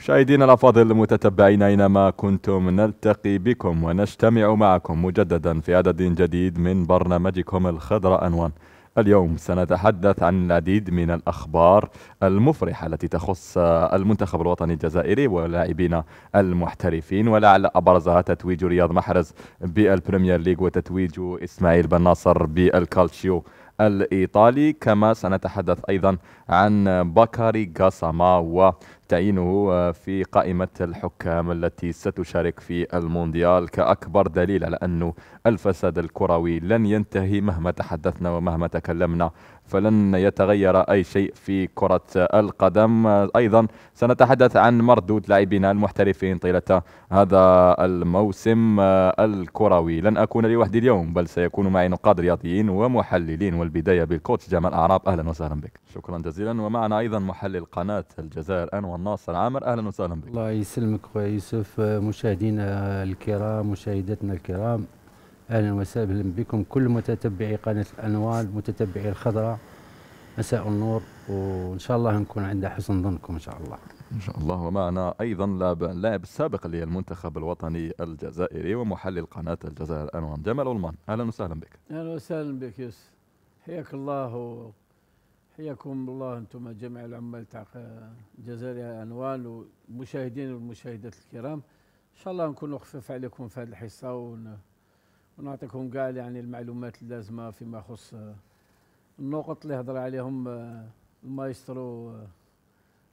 مشاهدينا الافاضل المتتبعين اينما كنتم نلتقي بكم ونجتمع معكم مجددا في عدد جديد من برنامجكم الخضراء انوان. اليوم سنتحدث عن العديد من الأخبار المفرحة التي تخص المنتخب الوطني الجزائري ولاعبينا المحترفين ولعل أبرزها تتويج رياض محرز بالبريمير ليج وتتويج إسماعيل بن ناصر بالكالتشيو الإيطالي كما سنتحدث أيضا عن بكاري غاساما تعيينه في قائمة الحكام التي ستشارك في المونديال كأكبر دليل على أن الفساد الكروي لن ينتهي مهما تحدثنا ومهما تكلمنا فلن يتغير أي شيء في كرة القدم أيضا سنتحدث عن مردود لاعبينا المحترفين طيلة هذا الموسم الكروي لن أكون لوحدي اليوم بل سيكون معي نقاد رياضيين ومحللين والبداية بالكوتش جمال أعراب أهلا وسهلا بك شكرا جزيلا ومعنا أيضا محلل قناة الجزائر أنور ناصر عامر أهلا وسهلا بك الله يسلمك يوسف مشاهدينا الكرام مشاهدتنا الكرام اهلا وسهلا بكم كل متتبعي قناه الانوال متتبعي الخضراء مساء النور وان شاء الله نكون عند حسن ظنكم ان شاء الله ان شاء الله ومعنا ايضا اللاعب السابق للمنتخب الوطني الجزائري ومحلل قناه الجزائر الانوال جمال المان اهلا وسهلا بك اهلا وسهلا بك يوسف حياك الله حياكم الله انتم جميع العمال تاع الجزائر الانوال ومشاهدين والمشاهدات الكرام ان شاء الله نكون خفف عليكم في هذه الحصه ونعطيكم كاع يعني المعلومات اللازمه فيما يخص النقط اللي هضر عليهم آه، المايسترو آه،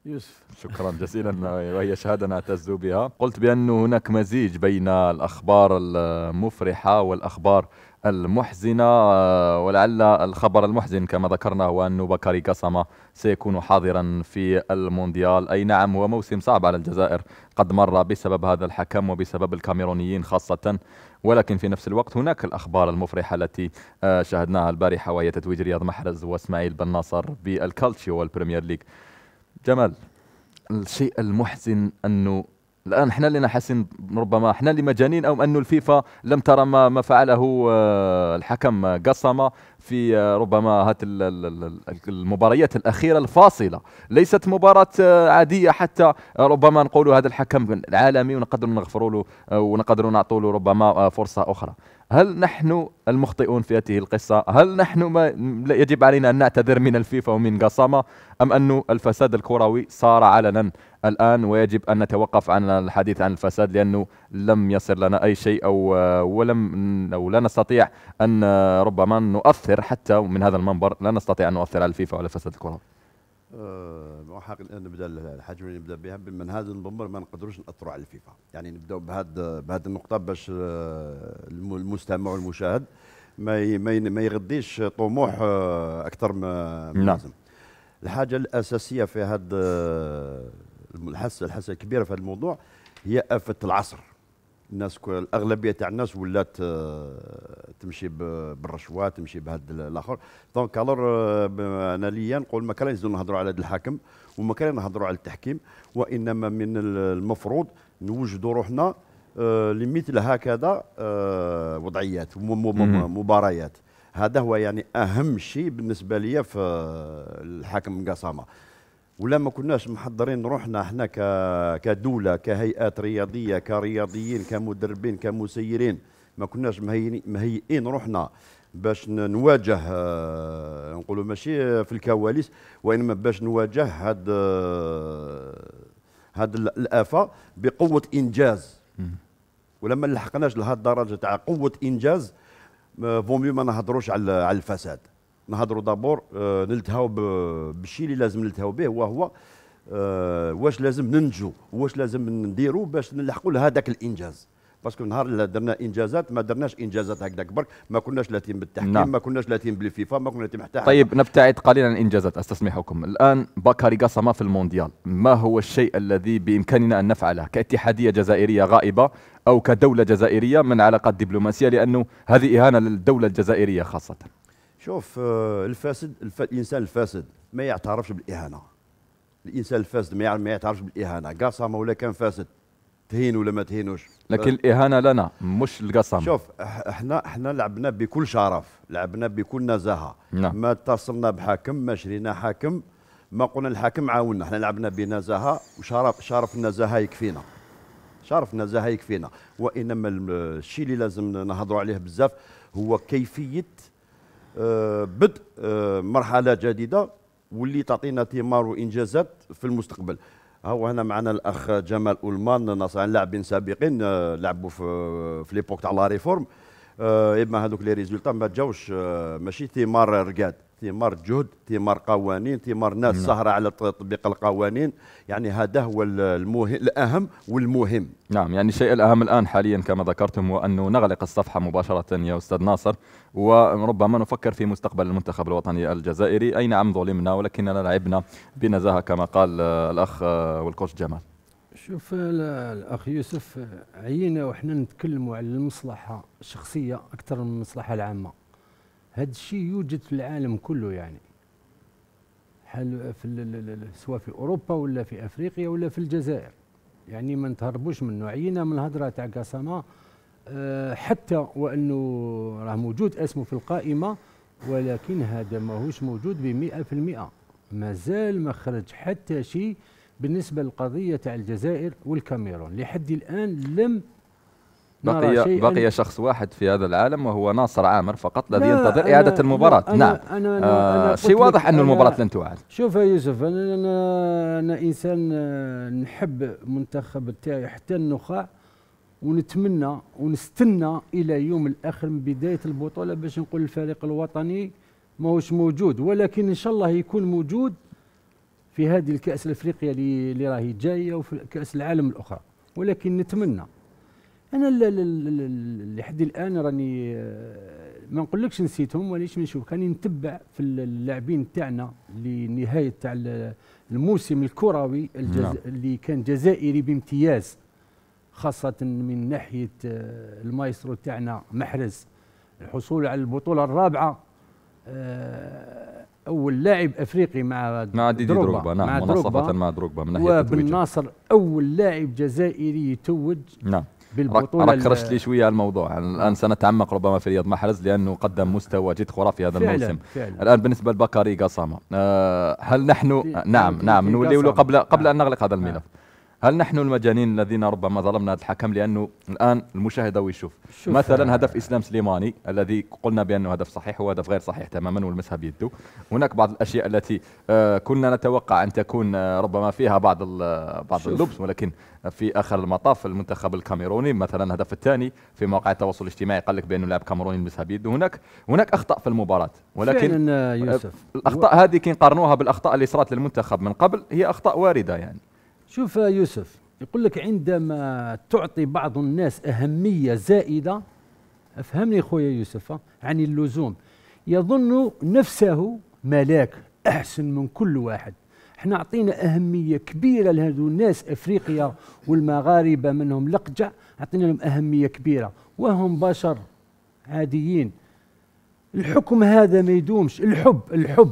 يوسف شكرا جزيلا آه، وهي شهادة نعتز بها قلت بأن هناك مزيج بين الأخبار المفرحة والأخبار المحزنة آه، ولعل الخبر المحزن كما ذكرنا هو أن بكاري كاساما سيكون حاضرا في المونديال أي نعم هو موسم صعب على الجزائر قد مر بسبب هذا الحكم وبسبب الكاميرونيين خاصة ولكن في نفس الوقت هناك الأخبار المفرحة التي آه، شاهدناها البارحة وهي تتويج رياض محرز واسماعيل بن ناصر بالكالتشيو والبريمير ليج جمال الشيء المحزن أنه الان احنا اللي حاسين ربما احنا اللي مجانين او انه الفيفا لم ترى ما, ما فعله آه، الحكم قصمه في آه، ربما هات المباريات الاخيره الفاصله ليست مباراه آه، عاديه حتى ربما نقول هذا الحكم العالمي ونقدر نغفر له ونقدر نعطوا له ربما فرصه اخرى هل نحن المخطئون في هذه القصة؟ هل نحن ما يجب علينا أن نعتذر من الفيفا ومن قصامة؟ أم أن الفساد الكروي صار علنا الآن ويجب أن نتوقف عن الحديث عن الفساد لأنه لم يصل لنا أي شيء أو ولم أو لا نستطيع أن ربما نؤثر حتى من هذا المنبر لا نستطيع أن نؤثر على الفيفا ولا الفساد الكروي أه نبدا الحاجه اللي نبدا بها من هذا المنبر ما نقدروش ناثروا على الفيفا يعني نبداو بهذا بهذه النقطه باش آه، المستمع والمشاهد ما ما يغديش طموح آه، اكثر ما نعم. لازم الحاجه الاساسيه في هذا آه، الحاسه الحاسه الكبيره في هذا الموضوع هي افه العصر الناس الاغلبيه تاع الناس ولات آه، تمشي بالرشوه تمشي بهذا الاخر دونك الور آه، انا ليا نقول ما كان نزيدو نهضروا على هذا الحاكم وما كان نهضروا على التحكيم وانما من المفروض نوجدوا روحنا آه، لمثل هكذا وضعيات مباريات هذا هو يعني اهم شيء بالنسبه لي في الحاكم قصامه ولا ما كناش محضرين روحنا احنا كدوله كهيئات رياضيه كرياضيين كمدربين كمسيرين ما كناش مهيئين روحنا باش نواجه آه، نقولوا ماشي في الكواليس وانما باش نواجه هاد آه، هاد الافه بقوه انجاز ولما لحقناش لهاد الدرجه تاع قوه انجاز فوميو ما نهضروش على الفساد نهضروا دابور آه، نلتهاو بالشيء اللي لازم نلتهاو به وهو آه، واش لازم ننجو واش لازم نديروا باش نلحقوا لهذاك الانجاز باسكو نهار اللي درنا انجازات ما درناش انجازات هكذا كبر ما كناش لاتين بالتحكيم نعم. ما كناش لاتين بالفيفا ما كنا لاتين حتى طيب نبتعد قليلا عن الانجازات استسمحكم الان باكاري قسما في المونديال ما هو الشيء الذي بامكاننا ان نفعله كاتحاديه جزائريه غائبه او كدوله جزائريه من علاقات دبلوماسيه لانه هذه اهانه للدوله الجزائريه خاصه شوف آه، الفاسد الانسان الفاسد ما يعترفش بالاهانه الانسان الفاسد ما يعترفش بالاهانه قسمه ولا كان فاسد تهين ولا ما تهينوش لكن الاهانه لنا مش القسم شوف احنا احنا لعبنا بكل شرف لعبنا بكل نزاهه نعم. ما اتصلنا بحاكم ما شرينا حاكم ما قلنا الحاكم عاونا احنا لعبنا بنزاهه وشرف شرف النزاهه يكفينا شرف النزاهه يكفينا وانما الشيء اللي لازم نهضروا عليه بزاف هو كيفيه بدء آه، مرحله جديده واللي تعطينا ثمار وانجازات في المستقبل ها هو هنا معنا الاخ جمال اولمان ناصر عن لاعبين سابقين آه، لعبوا آه، في ليبوك تاع لا ريفورم آه، اما هذوك لي ريزولتا ما جاوش آه، ماشي ثمار رقاد ثمار جهد ثمار قوانين ثمار ناس سهرة نعم. على تطبيق القوانين يعني هذا هو المهم الأهم والمهم نعم يعني الشيء الأهم الآن حاليا كما ذكرتم هو أنه نغلق الصفحة مباشرة يا أستاذ ناصر وربما نفكر في مستقبل المنتخب الوطني الجزائري أي نعم ظلمنا ولكننا لعبنا بنزاهة كما قال آه، الأخ والكوتش جمال شوف الاخ يوسف عينا وحنا نتكلموا على المصلحه الشخصيه اكثر من المصلحه العامه هذا الشيء يوجد في العالم كله يعني حل في سواء في اوروبا ولا في افريقيا ولا في الجزائر يعني ما نتهربوش منه عينا من الهضره تاع قسامه حتى وانه راه موجود اسمه في القائمه ولكن هذا ماهوش موجود ب 100% مازال ما خرج حتى شيء بالنسبه للقضيه تاع الجزائر والكاميرون لحد الان لم بقي بقي شخص واحد في هذا العالم وهو ناصر عامر فقط الذي ينتظر اعاده المباراه أنا نعم أنا أنا آه شيء واضح ان المباراه لن تعاد شوف يا يوسف انا انا, أنا انسان آه، نحب منتخب تاعي حتى النخاع ونتمنى ونستنى الى يوم الاخر من بدايه البطوله باش نقول الفريق الوطني ماهوش موجود ولكن ان شاء الله يكون موجود في هذه الكاس الافريقيه اللي راهي جايه وفي كاس العالم الاخرى ولكن نتمنى انا لحد الان راني آه، ما نقولكش نسيتهم وليش نشوف كان نتبع في اللاعبين تاعنا لنهايه تاع الموسم الكروي الجز... نعم. اللي كان جزائري بامتياز خاصه من ناحيه آه، المايسترو تاعنا محرز الحصول على البطوله الرابعه آه، اول لاعب افريقي مع مع ديدي دروبا, دروبا. نعم مناصفه مع دروبا من ناحيه وبن ناصر اول لاعب جزائري يتوج نعم بالبطوله راك خرجت لي شويه على الموضوع الان آه. سنتعمق ربما في رياض محرز لانه قدم مستوى جد خرافي هذا فعلا الموسم فعلا الان بالنسبه لبكاري قصامه أه هل نحن نعم نعم نولي قبل قبل نعم. ان نغلق هذا الملف نعم. هل نحن المجانين الذين ربما ظلمنا هذا الحكم لانه الان المشاهد هو يشوف مثلا هدف اسلام سليماني الذي قلنا بانه هدف صحيح هو هدف غير صحيح تماما والمسها بيده هناك بعض الاشياء التي آه، كنا نتوقع ان تكون آه، ربما فيها بعض آه، بعض اللبس ولكن في اخر المطاف المنتخب الكاميروني مثلا الهدف الثاني في مواقع التواصل الاجتماعي قال لك بانه لاعب كاميروني المسها بيده هناك هناك اخطاء في المباراه ولكن يوسف الاخطاء هذه كي نقارنوها بالاخطاء اللي صارت للمنتخب من قبل هي اخطاء وارده يعني شوف يوسف يقول لك عندما تعطي بعض الناس أهمية زائدة افهمني خويا يوسف عن اللزوم يظن نفسه ملاك أحسن من كل واحد احنا عطينا أهمية كبيرة لهذو الناس أفريقيا والمغاربة منهم لقجع عطينا لهم أهمية كبيرة وهم بشر عاديين الحكم هذا ما يدومش الحب الحب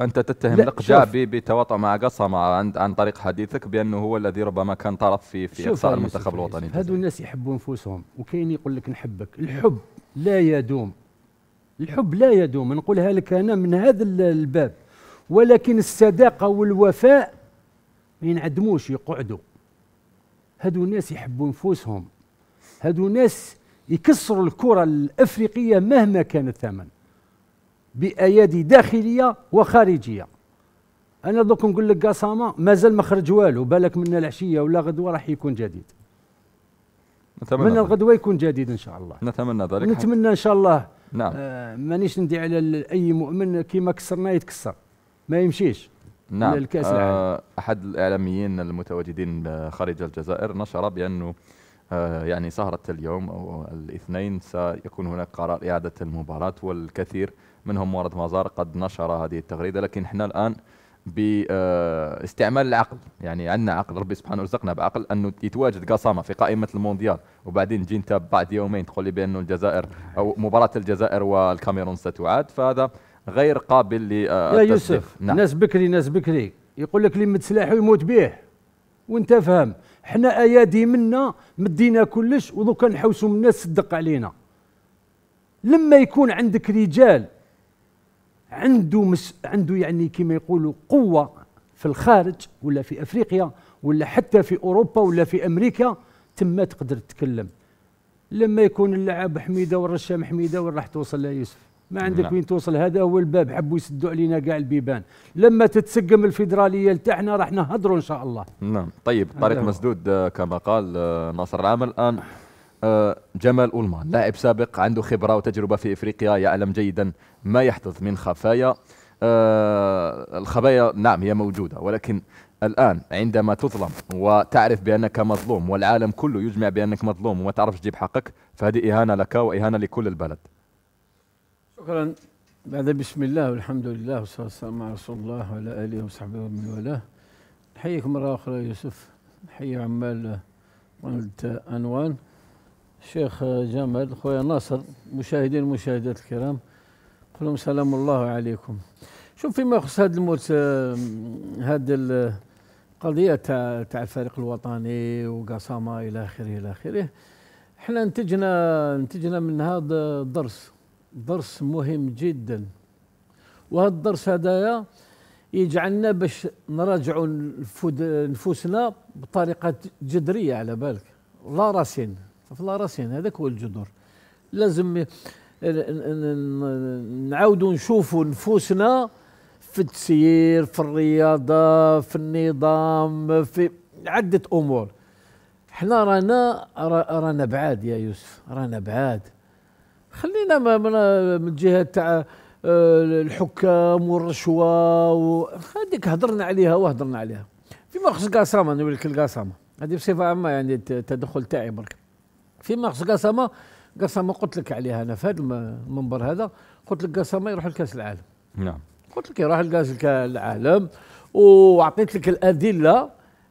انت تتهم الاقجاع بتواطؤ مع قصمه عن طريق حديثك بانه هو الذي ربما كان طرف في في اقصاء المنتخب الوطني هذو الناس يحبوا انفسهم وكاين يقول لك نحبك الحب لا يدوم الحب لا يدوم نقولها لك انا من هذا الباب ولكن الصداقه والوفاء ما ينعدموش يقعدوا هادو ناس يحبوا نفوسهم هادو ناس يكسروا الكره الافريقيه مهما كان الثمن بايادي داخليه وخارجيه انا دوك نقول لك قسامه مازال ما خرج والو بالك من العشيه ولا غدوه راح يكون جديد نتمنى من الغدوه يكون جديد ان شاء الله نتمنى ذلك نتمنى ان شاء الله نعم آه مانيش ندي على اي مؤمن كيما كسرنا يتكسر ما يمشيش نعم الكاس آه احد الاعلاميين المتواجدين خارج الجزائر نشر بانه آه، يعني سهرة اليوم أو الاثنين سيكون هناك قرار إعادة المباراة والكثير منهم مورد مزار قد نشر هذه التغريده لكن احنا الان باستعمال العقل يعني عندنا عقل ربي سبحانه رزقنا بعقل انه يتواجد قصامه في قائمه المونديال وبعدين تجي انت بعد يومين تقول لي بانه الجزائر او مباراه الجزائر والكاميرون ستعاد فهذا غير قابل للتصديق يا يوسف نعم. ناس بكري ناس بكري يقول لك اللي متسلاح يموت به وانت فاهم حنا ايادي منا مدينا كلش ودوكا نحوسوا من الناس تصدق علينا لما يكون عندك رجال عنده مس عنده يعني كما يقولوا قوه في الخارج ولا في افريقيا ولا حتى في اوروبا ولا في امريكا تما تقدر تتكلم لما يكون اللعب حميده والرشام حميده وين راح توصل لا يوسف ما عندك نعم. وين توصل هذا هو الباب حبوا يسدوا علينا كاع البيبان لما تتسقم الفيدراليه لتاعنا راح نهضروا ان شاء الله نعم طيب طارق مسدود آه، كما قال آه، ناصر العامل الان آه، جمال اولمان لاعب سابق عنده خبره وتجربه في افريقيا يعلم جيدا ما يحدث من خفايا آه الخبايا نعم هي موجودة ولكن الآن عندما تظلم وتعرف بأنك مظلوم والعالم كله يجمع بأنك مظلوم وما تعرفش تجيب حقك فهذه إهانة لك وإهانة لكل البلد شكرا بعد بسم الله والحمد لله والصلاة والسلام على رسول الله وعلى آله وصحبه ومن والاه نحييك مرة أخرى يوسف نحيي عمال أنوان الشيخ جمال خويا ناصر مشاهدين المشاهدات الكرام كلهم سلام الله عليكم شوف فيما يخص هذا الموت هذا آه، القضية آه، تاع تاع الفريق الوطني وقسامة إلى آخره إلى آخره احنا نتجنا نتجنا من هذا الدرس آه، درس مهم جدا وهذا الدرس هذايا يجعلنا باش نراجعوا نفوسنا بطريقة جذرية على بالك لا راسين لا راسين هذاك هو الجذور لازم نعاودوا نشوفوا نفوسنا في التسيير في الرياضه في النظام في عده امور حنا رانا رانا بعاد يا يوسف رانا بعاد خلينا من الجهه تاع آه، الحكام والرشوه هذيك هضرنا عليها وهضرنا عليها فيما يخص قاسامه نقول لك القاسامه هذه بصفه عامه يعني التدخل تاعي برك فيما يخص قاسامه قسما قلت لك عليها انا في هذا المنبر هذا قلت لك قسما يروح لكاس العالم نعم قلت لك يروح لكاس العالم واعطيت لك الادله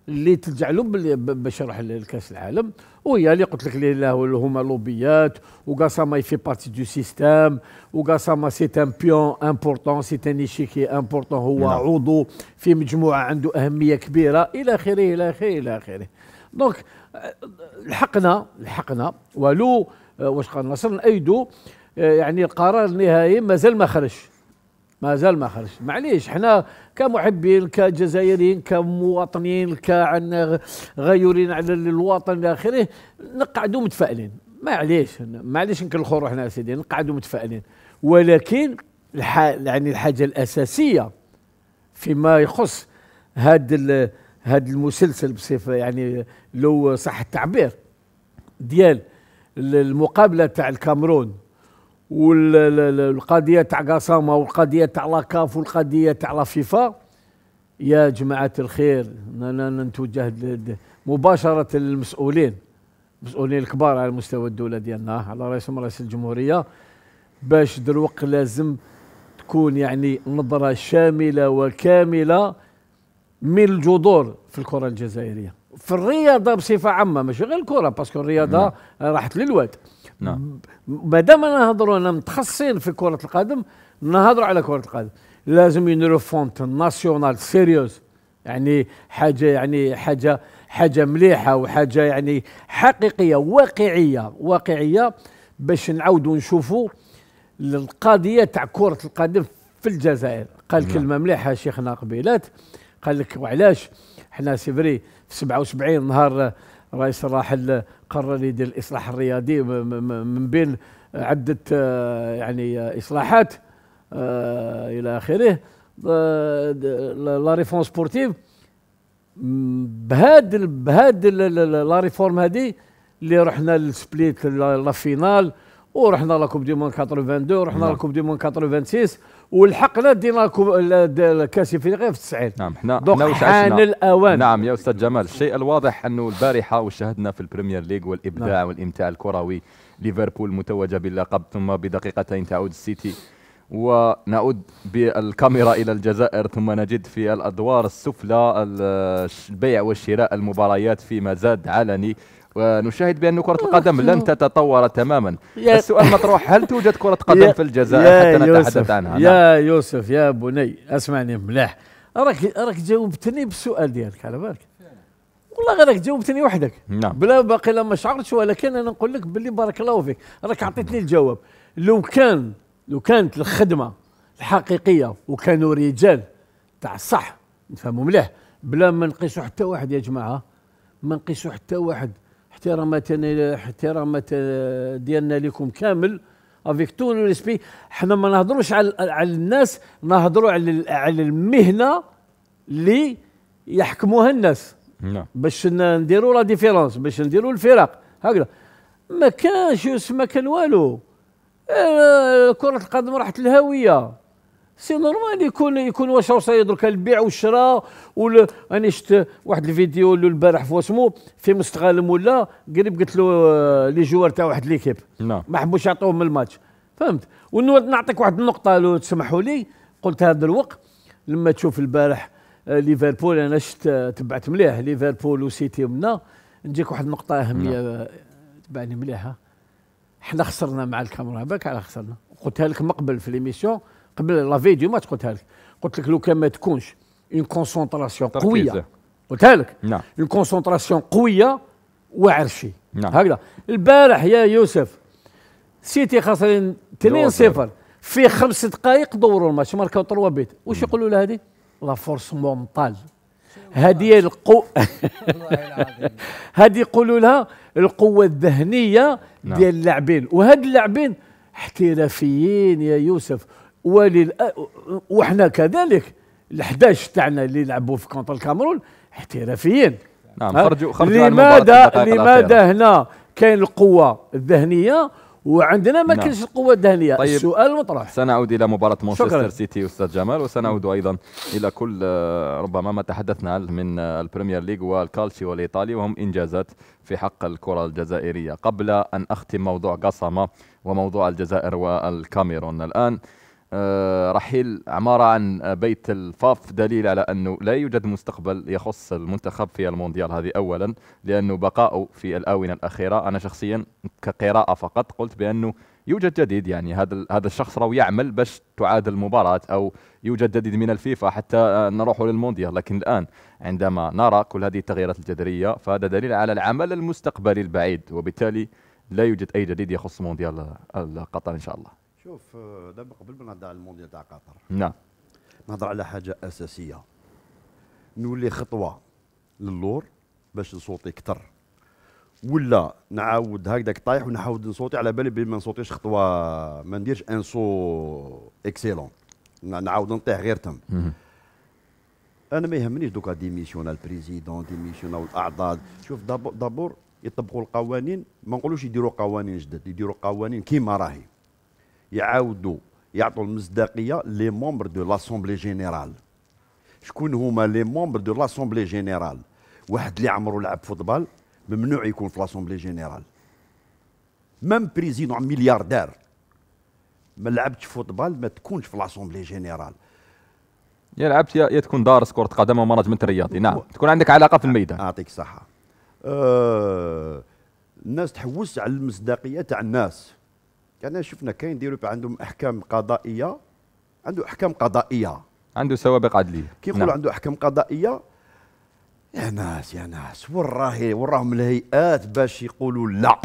اللي تجعلوا باش يروح لكاس العالم وهي اللي قلت لك اللي هما لوبيات وقاسما يفي بارتي دو سيستيم وقاسما سي ان بيون امبورتون سي ان ايشيكي امبورتون هو نعم. عضو في مجموعه عنده اهميه كبيره الى اخره الى اخره الى اخره دونك لحقنا لحقنا ولو آه، واش قال النصر نأيدوا آه، يعني القرار النهائي مازال ما خرج مازال ما خرج معليش حنا كمحبين كجزائريين كمواطنين كعن غيورين على الوطن الى اخره نقعدوا متفائلين معليش معليش نكلخوا روحنا سيدي نقعدوا متفائلين ولكن الح... يعني الحاجه الاساسيه فيما يخص هذا ال... هذا المسلسل بصفه يعني لو صح التعبير ديال المقابله تاع الكامرون والقضيه تاع قسامه والقضيه تاع لاكاف والقضيه تاع لافيفا فيفا يا جماعه الخير نتوجه مباشره للمسؤولين المسؤولين الكبار على مستوى الدوله ديالنا على رئيسهم رئيس الجمهوريه باش دروق لازم تكون يعني نظره شامله وكامله من الجذور في الكره الجزائريه في الرياضه بصفه عامه ماشي غير الكره باسكو الرياضه نعم. راحت للواد نعم انا نهضروا انا متخصصين في كره القدم نهضروا على كره القدم لازم اون فونت ناسيونال سيريوز يعني حاجه يعني حاجه حاجه مليحه وحاجه يعني حقيقيه واقعيه واقعيه باش نعاودوا نشوفوا القضيه تاع كره القدم في الجزائر قال نعم. كلمه مليحه شيخنا قبيلات قال لك وعلاش حنا سيفري في 77 نهار الرئيس الراحل قرر يدير الاصلاح الرياضي من بين عده آه، يعني آه، اصلاحات آه، الى اخره لا ريفون سبورتيف بهاد بهاد لا ريفورم هادي اللي رحنا للسبليت لا فينال ورحنا لكوب دي مون 82 ورحنا لكوب نعم. دي مون 86 ولحقنا دينا الكاس افريقيا في التسعين نعم حنا حان الاوان نعم يا استاذ جمال الشيء الواضح انه البارحه وشاهدنا في البريمير ليج والابداع نعم. والامتاع الكروي ليفربول متوجه باللقب ثم بدقيقتين تعود السيتي ونعود بالكاميرا الى الجزائر ثم نجد في الادوار السفلى البيع والشراء المباريات في مزاد علني ونشاهد بأن كرة القدم لن تتطور تماما السؤال مطروح هل توجد كرة قدم في الجزائر حتى نتحدث عنها يا نعم. يوسف يا بني اسمعني ملاح راك راك جاوبتني بالسؤال ديالك على بالك والله غير راك جاوبتني وحدك نعم بلا باقي لا ما شعرتش ولكن انا نقول لك باللي بارك الله فيك راك عطيتني الجواب لو كان لو كانت الخدمه الحقيقيه وكانوا رجال تاع الصح نفهموا مليح بلا ما نقيسوا حتى واحد يا جماعه ما نقيسوا حتى واحد احترامات احترامات ديالنا لكم كامل افيك تو ريسبي حنا ما نهضروش على على الناس نهضروا على على المهنه اللي يحكموها الناس نعم باش نديروا لا ديفيرونس باش نديروا الفرق هكذا ما كانش ما كان والو آه، كرة القدم راحت الهاوية سي نورمال يكون يكون واش صايد درك البيع والشراء وال... انا شفت واحد الفيديو اللي البارح في واسمو في مستغالم ولا قريب قلت له آه، لي جوار تاع واحد ليكيب نعم. ما حبوش يعطوهم الماتش فهمت ونود نعطيك واحد النقطه لو تسمحوا لي قلت هذا الوقت لما تشوف البارح آه، ليفربول انا شفت آه، تبعت مليح ليفربول وسيتي منا نجيك واحد النقطه اهميه نعم. تبعني مليحه حنا خسرنا مع الكاميرا باك على خسرنا قلتها لك مقبل في ليميسيون قبل لا فيديو ما قلتها لك قلت لك لو كان ما تكونش اون كونسونطراسيون قويه قلتها لك اون نعم. كونسونطراسيون قويه وعرشي نعم. هكذا البارح يا يوسف سيتي خاسرين 2 0 في خمس دقائق دوروا الماتش ماركاو 3 بيت واش يقولوا له هذه لا فورس مونطال هذه القو هذه يقولوا لها القوه الذهنيه نعم. ديال اللاعبين وهاد اللاعبين احترافيين يا يوسف ولل وحنا كذلك ال11 تاعنا اللي لعبوا في كونتر الكاميرون احترافيين نعم خرجوا خرجوا لماذا لماذا هنا كاين القوه الذهنيه وعندنا ما نعم. كاينش القوه الذهنيه طيب السؤال المطروح سنعود الى مباراه مانشستر سيتي استاذ جمال وسنعود ايضا الى كل ربما ما تحدثنا عنه من البريمير ليج والكالتشي والايطالي وهم انجازات في حق الكره الجزائريه قبل ان اختم موضوع قصمه وموضوع الجزائر والكاميرون الان آه، رحيل عمارة عن بيت الفاف دليل على أنه لا يوجد مستقبل يخص المنتخب في المونديال هذه أولا لأنه بقاؤه في الآونة الأخيرة أنا شخصيا كقراءة فقط قلت بأنه يوجد جديد يعني هذا هذا الشخص راهو يعمل باش تعاد المباراة أو يوجد جديد من الفيفا حتى نروح للمونديال لكن الآن عندما نرى كل هذه التغييرات الجذرية فهذا دليل على العمل المستقبلي البعيد وبالتالي لا يوجد أي جديد يخص مونديال قطر إن شاء الله شوف آه، دابا قبل ما نهضر على المونديال تاع قطر نعم نهضر على حاجه اساسيه نولي خطوه للور باش نصوتي اكثر ولا نعاود هكذاك طايح ونحاول نصوتي على بالي بلي ما نصوتيش خطوه ما نديرش ان سو اكسيلون نعاود نطيح غير تم انا ما يهمنيش دوكا ديميسيون البريزيدون ديميسيون الاعضاء شوف دابور يطبقوا القوانين ما نقولوش يديروا قوانين جدد يديروا قوانين كيما راهي يعاودوا يعطوا المصداقيه لي مومبر دو لاسومبلي جينيرال شكون هما لي مومبر دو لاسومبلي جينيرال واحد اللي عمرو لعب فوتبال ممنوع يكون في لاسومبلي جينيرال مام بريزيدون ملياردير ما لعبتش فوتبال ما تكونش في لاسومبلي جينيرال يا لعبت يا تكون دارس كره قدم ومانجمنت رياضي نعم تكون عندك علاقه في الميدان اعطيك صحه أه الناس تحوس على المصداقيه تاع الناس يعني شفنا كاين دي عندهم احكام قضائيه عنده احكام قضائيه عنده سوابق عدليه كي يقولوا نعم. عنده احكام قضائيه يا ناس يا ناس وراه وراهم الهيئات باش يقولوا لا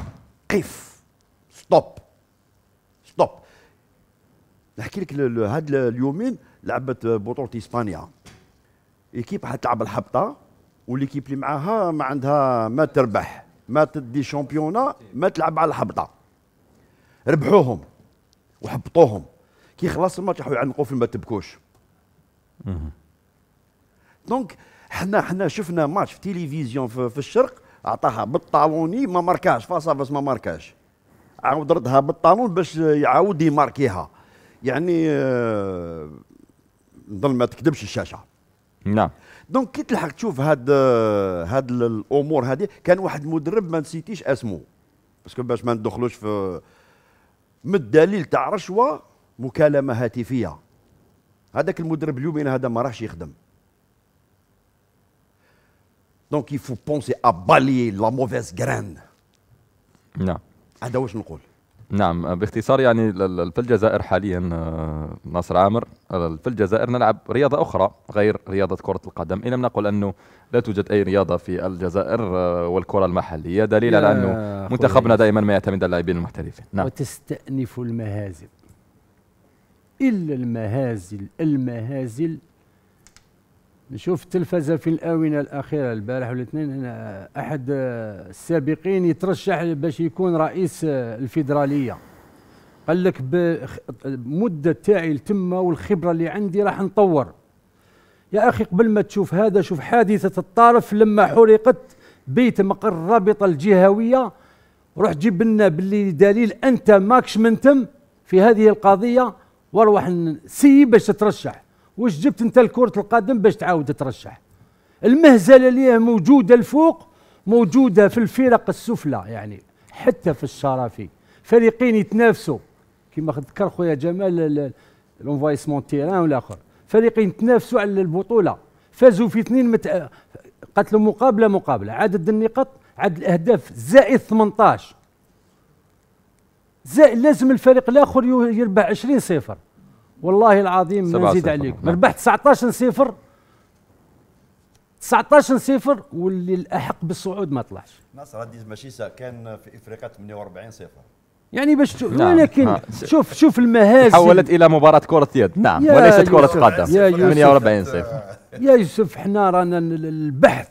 قف ستوب ستوب نحكي لك هاد اليومين لعبت بطوله اسبانيا ايكيب حتلعب الحبطه والايكيب اللي معاها ما عندها ما تربح ما تدي شامبيونا ما تلعب على الحبطه ربحوهم وحبطوهم كي خلاص الماتش راحوا يعلقوا في ما تبكوش دونك حنا حنا شفنا ماتش في تلفزيون في, في الشرق اعطاها بالطالوني ما ماركاش فاصا بس ما ماركاش عاود ردها بالطالون باش يعاود يماركيها يعني آه، نظن ما تكذبش الشاشه نعم دونك كي تلحق تشوف هاد آه، هاد الامور هذه كان واحد مدرب ما نسيتيش اسمه باسكو باش ما ندخلوش في من الدليل تاع رشوه مكالمه هاتفيه هذاك المدرب اليومين هذا ما راحش يخدم دونك يفو بونسي ابالي لا موفيز غران نعم هذا واش نقول نعم باختصار يعني في الجزائر حاليا آه، ناصر عامر في الجزائر نلعب رياضة أخرى غير رياضة كرة القدم إن لم نقل أنه لا توجد أي رياضة في الجزائر آه، والكرة المحلية دليل على أنه منتخبنا دائما ما يعتمد على اللاعبين المحترفين نعم. وتستأنف المهازل إلا المهازل المهازل نشوف التلفزه في الاونه الاخيره البارح والاثنين احد السابقين يترشح باش يكون رئيس الفيدراليه قال لك بمده تاعي لتما والخبره اللي عندي راح نطور يا اخي قبل ما تشوف هذا شوف حادثه الطارف لما حرقت بيت مقر الرابطه الجهويه روح جيب لنا باللي دليل انت ماكش منتم في هذه القضيه واروح سي باش تترشح واش جبت انت لكره القدم باش تعاود ترشح المهزله اللي موجوده الفوق موجوده في الفرق السفلى يعني حتى في الشرفي فريقين يتنافسوا كما ذكر خويا جمال لونفايسمون تيران والاخر فريقين يتنافسوا على البطوله فازوا في اثنين مت... قتلوا مقابله مقابله عدد النقاط عدد الاهداف زائد 18 زائد لازم الفريق الاخر يربح 20 صفر والله العظيم ما نزيد عليك ربحت 19 صفر 19 صفر واللي الاحق بالصعود ما طلعش ناصر هذه ماشي كان في افريقيا 48 صفر يعني باش تشوف نعم. ولكن نعم. شوف شوف المهازل تحولت الى مباراه كره يد نعم وليست كره قدم 48 صفر يا يوسف حنا رانا البحث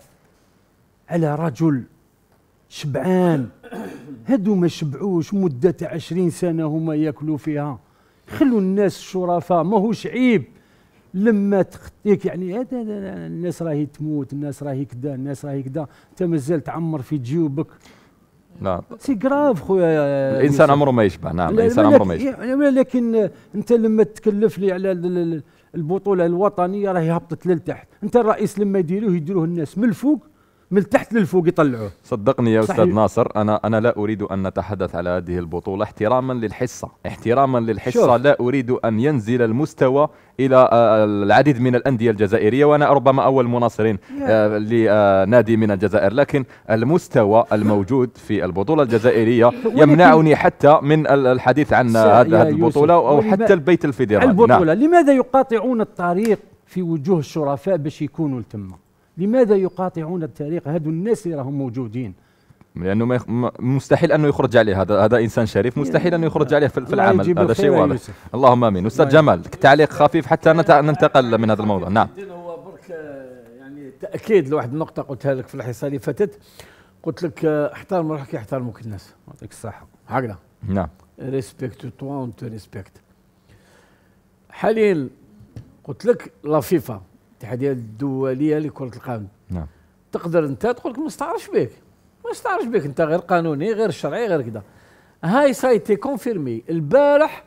على رجل شبعان هادو ما شبعوش مده 20 سنه هما ياكلوا فيها خلوا الناس الشرفاء ماهوش عيب لما تخطيك يعني هذا الناس راهي تموت الناس راهي كذا الناس راهي كذا انت مازال تعمر في جيوبك نعم سي كراف خويا الانسان عمره ما يشبع نعم الانسان عمره ما يشبع يعني لكن انت لما تكلف لي على البطوله الوطنيه راهي هبطت للتحت انت الرئيس لما يديروه يديروه الناس من الفوق من تحت للفوق يطلعوه صدقني يا استاذ ناصر انا انا لا اريد ان نتحدث على هذه البطوله احتراما للحصه احتراما للحصه شوف. لا اريد ان ينزل المستوى الى آه، العديد من الانديه الجزائريه وانا ربما اول مناصرين آه، لنادي آه، من الجزائر لكن المستوى الموجود في البطوله الجزائريه يمنعني حتى من الحديث عن هذه البطوله او حتى البيت الفيدرالي البطوله نعم. لماذا يقاطعون الطريق في وجوه الشرفاء باش يكونوا تما لماذا يقاطعون الطريق هذو الناس اللي راهم موجودين لانه ما يخ... مستحيل انه يخرج عليه هذا هذا انسان شريف مستحيل انه يخرج عليه في, في العمل هذا شيء واضح اللهم امين استاذ جمال تعليق خفيف حتى ننتقل من هذا الموضوع نعم هو برك يعني تاكيد لواحد النقطه قلتها لك في الحصه اللي فاتت قلت لك احترم روحك يحترمك الناس يعطيك الصحه هكذا نعم ريسبكت تو اون ريسبكت حاليا قلت لك لا فيفا الاتحاديه الدوليه لكره القدم نعم تقدر انت تقول لك ما استعرش بك ما استعرش بك انت غير قانوني غير شرعي غير كذا هاي سايتي كونفيرمي البارح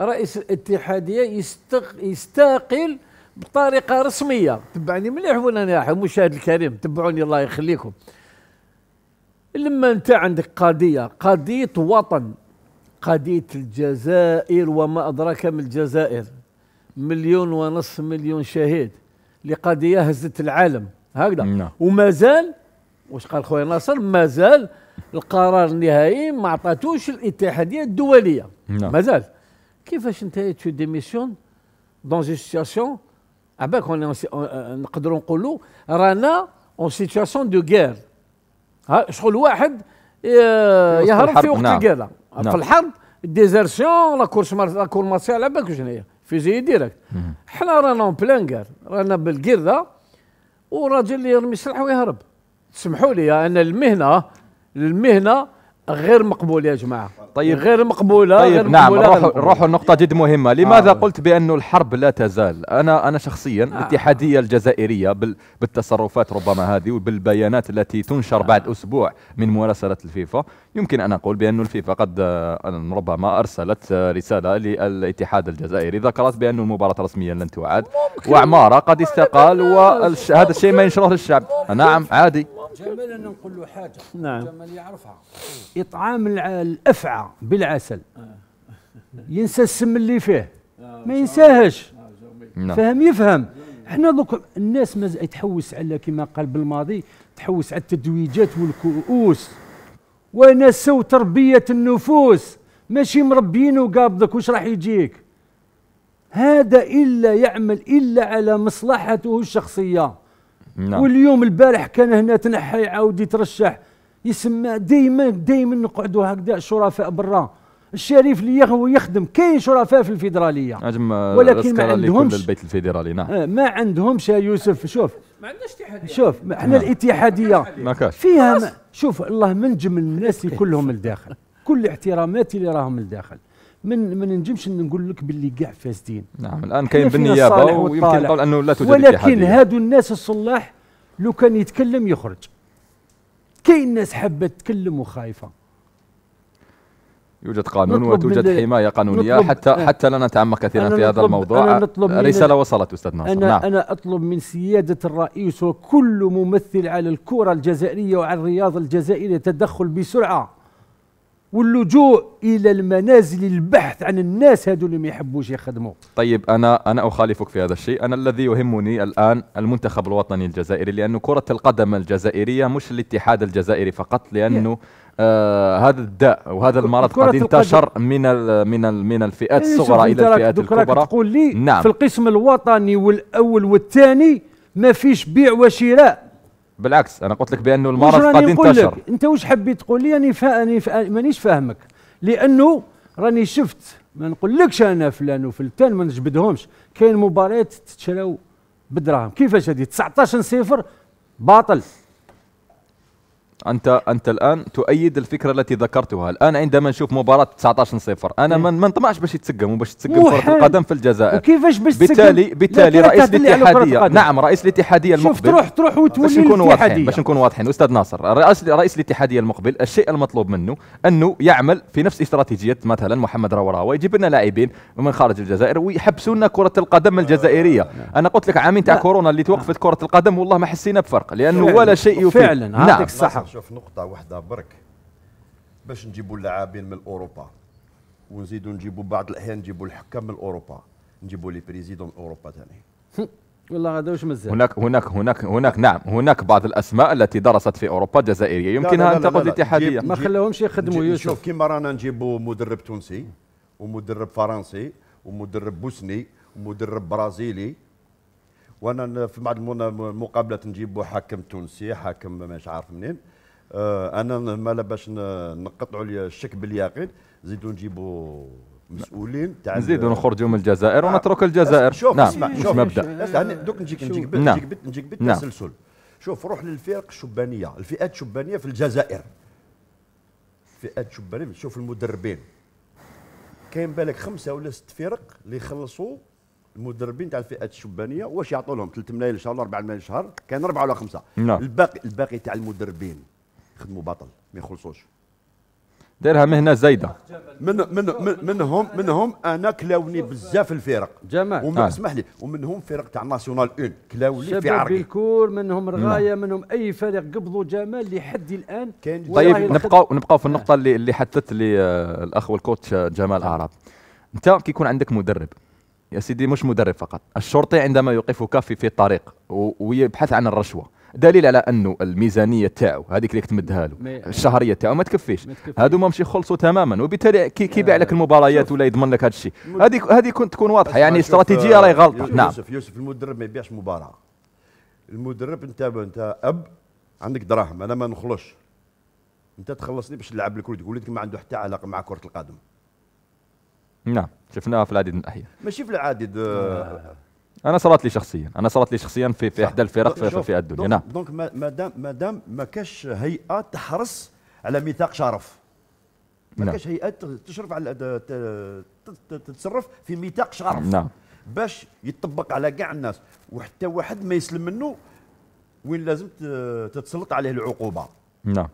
رئيس الاتحاديه يستق... يستقل بطريقه رسميه تبعني مليح وانا يا المشاهد الكريم تبعوني الله يخليكم لما انت عندك قضيه قضيه وطن قضيه الجزائر وما ادراك ما الجزائر مليون ونصف مليون شهيد لقضيه هزت العالم هكذا نعم. ومازال واش قال خويا ناصر مازال القرار النهائي ما عطاتوش الاتحاديه الدوليه نعم. مازال كيفاش انت تو ديميسيون دون اون سيتياسيون عباك نقدروا نقولوا رانا اون سيتياسيون دو غير شغل واحد آه، يهرب في وقت نعم. القياده نعم. في الحرب ديزيرسيون لا كورس لا كور مارسيال على بالك شنو هي فيزي ديريكت حنا رانا اون بلان كار رانا بالقرده وراجل اللي يرمي سلاح ويهرب تسمحوا لي انا المهنه المهنه غير مقبول يا جماعه طيب غير مقبوله طيب غير نعم نروحوا لنقطه جد مهمه لماذا آه. قلت بانه الحرب لا تزال انا انا شخصيا آه. الاتحاديه الجزائريه بالتصرفات ربما هذه وبالبيانات التي تنشر آه. بعد اسبوع من مراسله الفيفا يمكن ان اقول بان الفيفا قد آه، ربما ارسلت آه، رساله للاتحاد الجزائري ذكرت بان المباراه رسميا لن تعاد وعماره قد استقال وهذا الشيء ما ينشره للشعب نعم عادي جمال أن نقول له حاجة نعم جمال يعرفها إطعام الأفعى بالعسل ينسى السم اللي فيه آه، ما ينساهش آه، نعم. فهم يفهم احنا دوك الناس ما تحوس على كما قال بالماضي تحوس على التدويجات والكؤوس ونسوا تربيه النفوس ماشي مربيين وقابضك واش راح يجيك هذا الا يعمل الا على مصلحته الشخصيه نعم. واليوم البارح كان هنا تنحى يعاود يترشح يسمى دائما دائما نقعدوا هكذا شرفاء برا الشريف اللي هو يخدم كاين شرفاء في الفيدراليه ولكن ما عندهمش البيت الفيدرالي نعم آه، ما عندهمش يا يوسف شوف ما عندناش اتحاديه شوف احنا نعم. الاتحاديه ما كاش فيها ما شوف الله منجم الناس كلهم الداخل كل احتراماتي اللي راهم الداخل من ما نجمش نقول لك باللي كاع فاسدين نعم الان كاين بالنيابه ويمكن القول انه لا توجد ولكن هادو الناس الصلاح لو كان يتكلم يخرج كاين ناس حابه تتكلم وخايفه يوجد قانون وتوجد حمايه قانونيه حتى أه حتى لا نتعمق كثيرا في هذا الموضوع رساله وصلت استاذ ناصر أنا, نعم. انا اطلب من سياده الرئيس وكل ممثل على الكره الجزائريه وعلى الرياضه الجزائريه تدخل بسرعه واللجوء الى المنازل البحث عن الناس هذو اللي ما يحبوش يخدموا طيب انا انا اخالفك في هذا الشيء انا الذي يهمني الان المنتخب الوطني الجزائري لانه كره القدم الجزائريه مش الاتحاد الجزائري فقط لانه آه هذا الداء وهذا المرض قد انتشر من الـ من الـ من الفئات إيه، الصغرى الى الفئات الكبرى تقول لي نعم. في القسم الوطني والاول والثاني ما فيش بيع وشراء بالعكس انا قلت لك بانه المرض قد انتشر انت واش حبيت تقول لي راني فاني فا... مانيش فاهمك لانه راني شفت ما نقولكش انا فلان وفلتان ما نجبدهمش كاين مباريات تتشراو بالدراهم كيفاش هذه 19 صفر باطل انت انت الان تؤيد الفكره التي ذكرتها الان عندما نشوف مباراه 19 صفر انا ما نطمعش باش يتسقم وباش تسقم كره القدم في الجزائر وكيفاش باش بالتالي بالتالي رئيس الاتحاديه نعم رئيس الاتحاديه المقبل شوف تروح تروح وتولي باش نكون واضحين باش نكون واضحين استاذ ناصر رئيس رئيس الاتحاديه المقبل الشيء المطلوب منه انه يعمل في نفس استراتيجيه مثلا محمد رواراوا يجيب لنا لاعبين من خارج الجزائر ويحبسوا لنا كره القدم الجزائريه آه، نعم. انا قلت لك عامين تاع كورونا اللي توقفت آه. كره القدم والله ما حسينا بفرق لانه ولا شيء يفيد فعلا نعم. صح شوف نقطه واحده برك باش نجيبوا اللاعبين من اوروبا ونزيدوا نجيبوا بعض الاحيان نجيبوا الحكام من اوروبا نجيبوا لي بريزيدون اوروبا ثاني والله هذا واش مازال هناك هناك هناك هناك نعم هناك بعض الاسماء التي درست في اوروبا جزائريه يمكنها ان تقود الاتحاديه ما خلاهمش يخدموا يوسف شوف كيما رانا نجيبوا مدرب تونسي ومدرب فرنسي ومدرب بوسني ومدرب برازيلي وانا في بعض المقابلات نجيبوا حاكم تونسي حاكم مش عارف منين آه، انا مالا باش نقطعوا الشك باليقين زيدوا نجيبوا مسؤولين تاع نزيدوا نخرجوا من الجزائر ونترك آه، الجزائر شوف نعم اسمع شوف مبدا دوك نجيك نجيك بت نعم. نجيك بت نجيك بت نعم. تسلسل شوف روح للفرق الشبانيه الفئات الشبانيه في الجزائر فئات شبانيه شوف المدربين كاين بالك خمسه ولا ست فرق اللي يخلصوا المدربين تاع الفئات الشبانيه واش يعطوا لهم 3 ملايين شهر ولا 4 ملايين شهر كاين اربعه ولا خمسه نعم. الباقي الباقي تاع المدربين يخدموا بطل ما يخلصوش دارها مهنه زايده من من منهم منهم انا كلاوني بزاف الفرق جمال ومن آه. اسمح لي ومنهم فرق تاع ناسيونال اون كلاوني في عرقي الكور منهم رغايه نعم. منهم اي فريق قبضوا جمال لحد الان طيب نبقاو نبقاو في النقطه اللي اللي حدثت لي آه، الاخ والكوتش آه، جمال اعراب انت كي يكون عندك مدرب يا سيدي مش مدرب فقط الشرطي عندما يوقفك في في الطريق ويبحث عن الرشوه دليل على انه الميزانيه تاعو هذيك اللي تمدها له الشهريه تاعو ما تكفيش هادو ما مشي خلصوا تماما وبالتالي كي كيبيع لك آه، المباريات ولا يضمن لك هذا الشيء هذه هذه تكون واضحه يعني استراتيجيه راهي غلطه نعم يوسف يوسف المدرب ما يبيعش مباراه المدرب انت انت اب عندك دراهم انا ما نخلصش انت تخلصني باش نلعب لك ولدك ولدك ما عنده حتى علاقه مع كره القدم نعم شفناها في العديد من الاحيان ماشي في العديد آه. آه. انا صارت لي شخصيا انا صارت لي شخصيا في في احدى الفرق في, في, الدنيا نعم دونك ما دام ما دام ما كاش هيئه تحرص على ميثاق شرف ما نعم. كاش هيئه تشرف على تتصرف في ميثاق شرف نعم باش يطبق على كاع الناس وحتى واحد ما يسلم منه وين لازم تتسلط عليه العقوبه نعم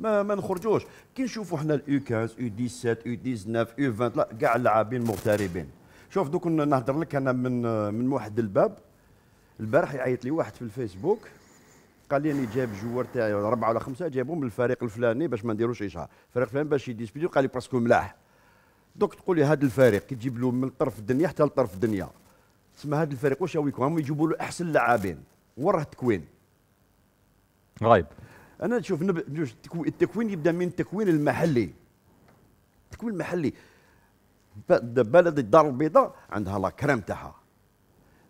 ما ما نخرجوش كي نشوفوا حنا الاو 15 او 17 او 19 او 20 كاع اللاعبين مغتربين شوف دوك نهضر لك انا من من واحد الباب البارح يعيط لي واحد في الفيسبوك قال لي اني جايب جوار تاعي اربعه ولا خمسه جايبهم من الفريق الفلاني باش ما نديروش اشهار الفريق الفلاني باش يديسبيدي قال لي باسكو ملاح دوك تقول لي هذا الفريق كي تجيب له من طرف الدنيا حتى لطرف الدنيا تسمى هذا الفريق واش يكون هم يجيبوا له احسن لاعبين وراه التكوين غايب انا نشوف نب... التكوين يبدا من التكوين المحلي التكوين المحلي بلد الدار البيضاء عندها لا كريم تاعها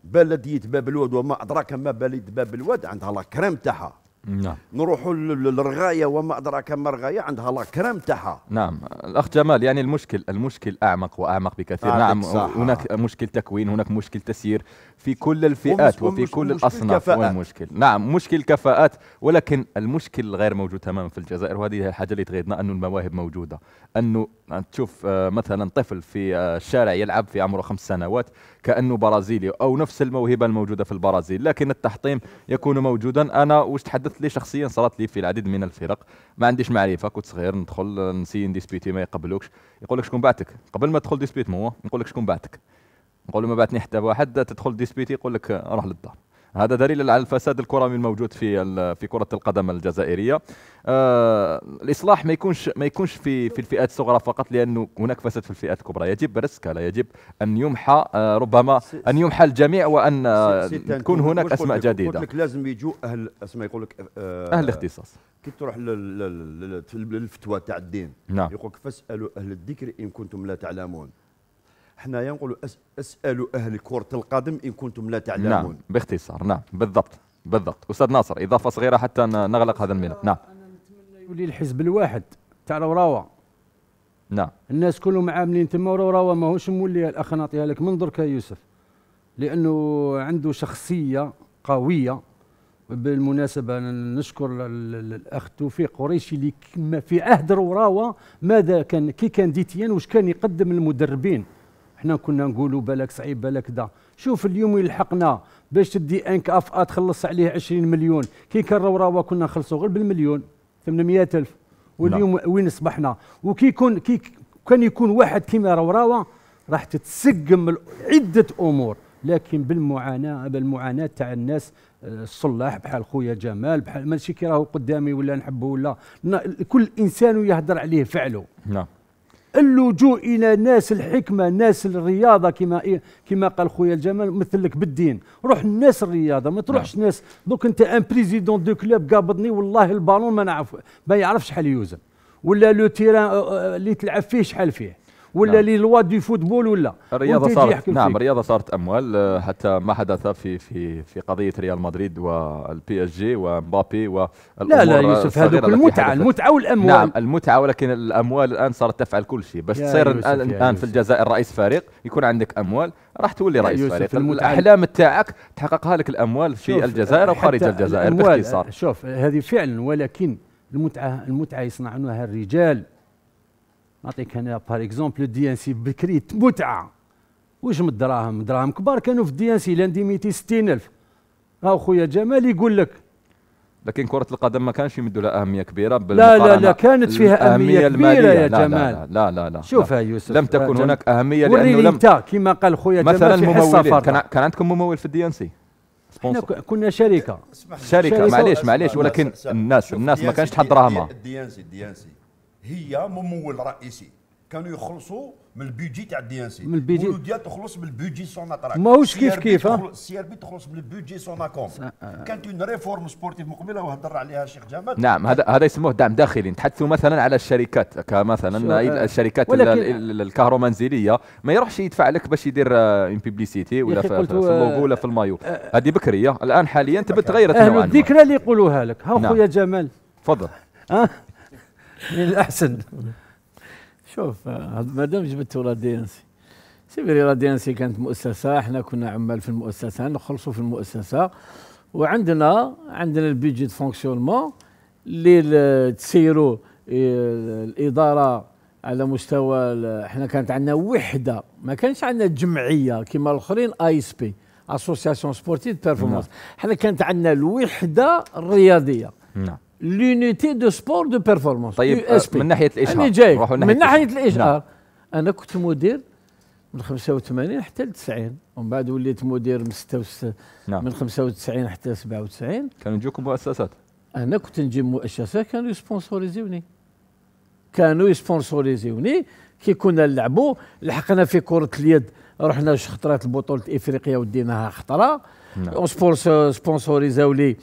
بلديه باب الواد وما ادراك ما بلديه باب الواد عندها لا كريم تاعها نعم نروحوا للرغايه وما ادراك ما الرغايه عندها لا كريم تاعها نعم الاخ جمال يعني المشكل المشكل اعمق واعمق بكثير آه، نعم هناك مشكل تكوين هناك مشكل تسيير في كل الفئات وفي كل الاصناف والمشكل نعم مشكل كفاءات ولكن المشكل غير موجود تماما في الجزائر وهذه الحاجه اللي تغيضنا انه المواهب موجوده انه تشوف آه، مثلا طفل في آه، الشارع يلعب في عمره خمس سنوات كانه برازيلي او نفس الموهبه الموجوده في البرازيل لكن التحطيم يكون موجودا انا واش تحدثت لي شخصيا صارت لي في العديد من الفرق ما عنديش معرفه كنت صغير ندخل نسين ديسبيتي ما يقبلوكش يقول لك شكون بعتك قبل ما تدخل ديسبيت مو يقول لك شكون بعتك نقولوا ما بعتني حتى واحد تدخل ديسبيتي يقول لك روح للدار هذا دليل على الفساد الكروي الموجود في في كره القدم الجزائريه آه الاصلاح ما يكونش ما يكونش في في الفئات الصغرى فقط لانه هناك فساد في الفئات الكبرى يجب لا يجب ان يمحى آه ربما ان يمحى الجميع وان تكون هناك اسماء جديده قلت لك لازم يجوا اهل اسماء يقول لك آه اهل الاختصاص كي تروح للفتوى تاع الدين نعم يقول لك فاسالوا اهل الذكر ان كنتم لا تعلمون حنايا نقولوا أس اسالوا اهل كره القدم ان كنتم لا تعلمون نعم باختصار نعم بالضبط بالضبط استاذ ناصر اضافه صغيره حتى نغلق هذا الملف نعم انا نتمنى يولي الحزب الواحد تاع روراوا نعم الناس كلهم عاملين تما روراوا ماهوش مولي الاخ نعطيها لك من درك يا يوسف لانه عنده شخصيه قويه بالمناسبة نشكر الأخ توفيق قريشي اللي في عهد روراوة ماذا كان كي كان ديتيان واش كان يقدم للمدربين حنا كنا نقولوا بالك صعيب بالك دا شوف اليوم يلحقنا باش تدي ان كاف ا تخلص عليه 20 مليون كي كان روروا كنا نخلصوا غير بالمليون 800 الف واليوم لا. وين اصبحنا وكي يكون كي كان يكون واحد كيما روروا راح تتسقم عده امور لكن بالمعاناه بالمعاناه تاع الناس آه، الصلاح بحال خويا جمال بحال ماشي كي راهو قدامي ولا نحبه ولا كل انسان يهدر عليه فعله نعم اللجوء الى ناس الحكمه ناس الرياضه كما إيه كما قال خويا الجمال مثلك بالدين روح الناس الرياضه ما تروحش نعم. ناس دوك انت ان بريزيدون دو كلوب قابضني والله البالون ما نعرف ما يعرفش شحال يوزن ولا لو تيران آه، آه، اللي تلعب فيه شحال فيه ولا نعم. لي لوا دو فوتبول ولا الرياضه صارت نعم الرياضه صارت اموال آه، حتى ما حدث في في في قضيه ريال مدريد والبي اس جي ومبابي والامور لا لا يوسف هذوك المتعه المتعه والاموال نعم المتعه ولكن الاموال الان صارت تفعل كل شيء باش تصير الان في الجزائر رئيس فريق يكون عندك اموال راح تولي رئيس فريق الاحلام تاعك تحققها لك الاموال في الجزائر وخارج الجزائر باختصار شوف هذه فعلا ولكن المتعه المتعه يصنعونها الرجال نعطيك انا بار اكزومبل الدي ان سي بكري متعه واش من الدراهم دراهم كبار كانوا في الدي ان سي لانديميتي 60000 ها خويا جمال يقول لك لكن كرة القدم ما كانش يمدوا لها أهمية كبيرة لا لا لا كانت فيها أهمية, كبيرة يا لا جمال لا لا لا, لا شوف يا يوسف لم تكن آه، هناك أهمية لأنه لم كما قال خويا جمال مثلا ممول كان, كان عندكم ممول في الدي ان سي كنا شركة شركة معليش معليش ولكن الناس الناس ما كانش تحط دراهمها الدي الدي ان سي ان سي هي ممول رئيسي كانوا يخلصوا من البيجي تاع الدي ان سي من البيجي ديال تخلص من البيجي سون اتراك ماهوش كيف كيف السي ار بي تخلص من البيجي سون اكوم آه. كانت اون ريفورم سبورتيف مقبله وهضر عليها الشيخ جمال نعم هذا هذا يسموه دعم داخلي نتحدثوا مثلا على الشركات كمثلا الشركات الكهرومنزليه ما يروحش يدفع لك باش يدير اون آه، بيبليسيتي ولا في, اللوغو ولا في المايو آه، هذه بكريه الان حاليا تبت تغيرت نوعا ما الذكرى اللي يقولوها لك ها نعم. خويا جمال تفضل من يعني الاحسن شوف ما دام جبت رادينسي سيفيري رادينسي كانت مؤسسه احنا كنا عمال في المؤسسه نخلصوا في المؤسسه وعندنا عندنا البيجيت فونكسيونمون اللي تسيروا إيه، الاداره على مستوى احنا كانت عندنا وحده ما كانش عندنا جمعيه كما الاخرين اي اس بي اسوسياسيون سبورتيف بيرفورمانس حنا كانت عندنا الوحده الرياضيه نعم لونيتي دو سبور دو بيرفورمانس طيب آه، من ناحيه الاشهار من ناحيه, من ناحيه الاشهار نعم. انا كنت مدير من 85 حتى ل 90 ومن بعد وليت مدير من 66 نعم. من 95 حتى 97 كانوا يجوكم مؤسسات انا كنت نجيب مؤسسات كانوا يسبونسوريزيوني كانوا يسبونسوريزيوني كي كنا نلعبوا لحقنا في كره اليد رحنا شخطرات البطوله افريقيا وديناها خطره نعم. سبونسوريزاو لي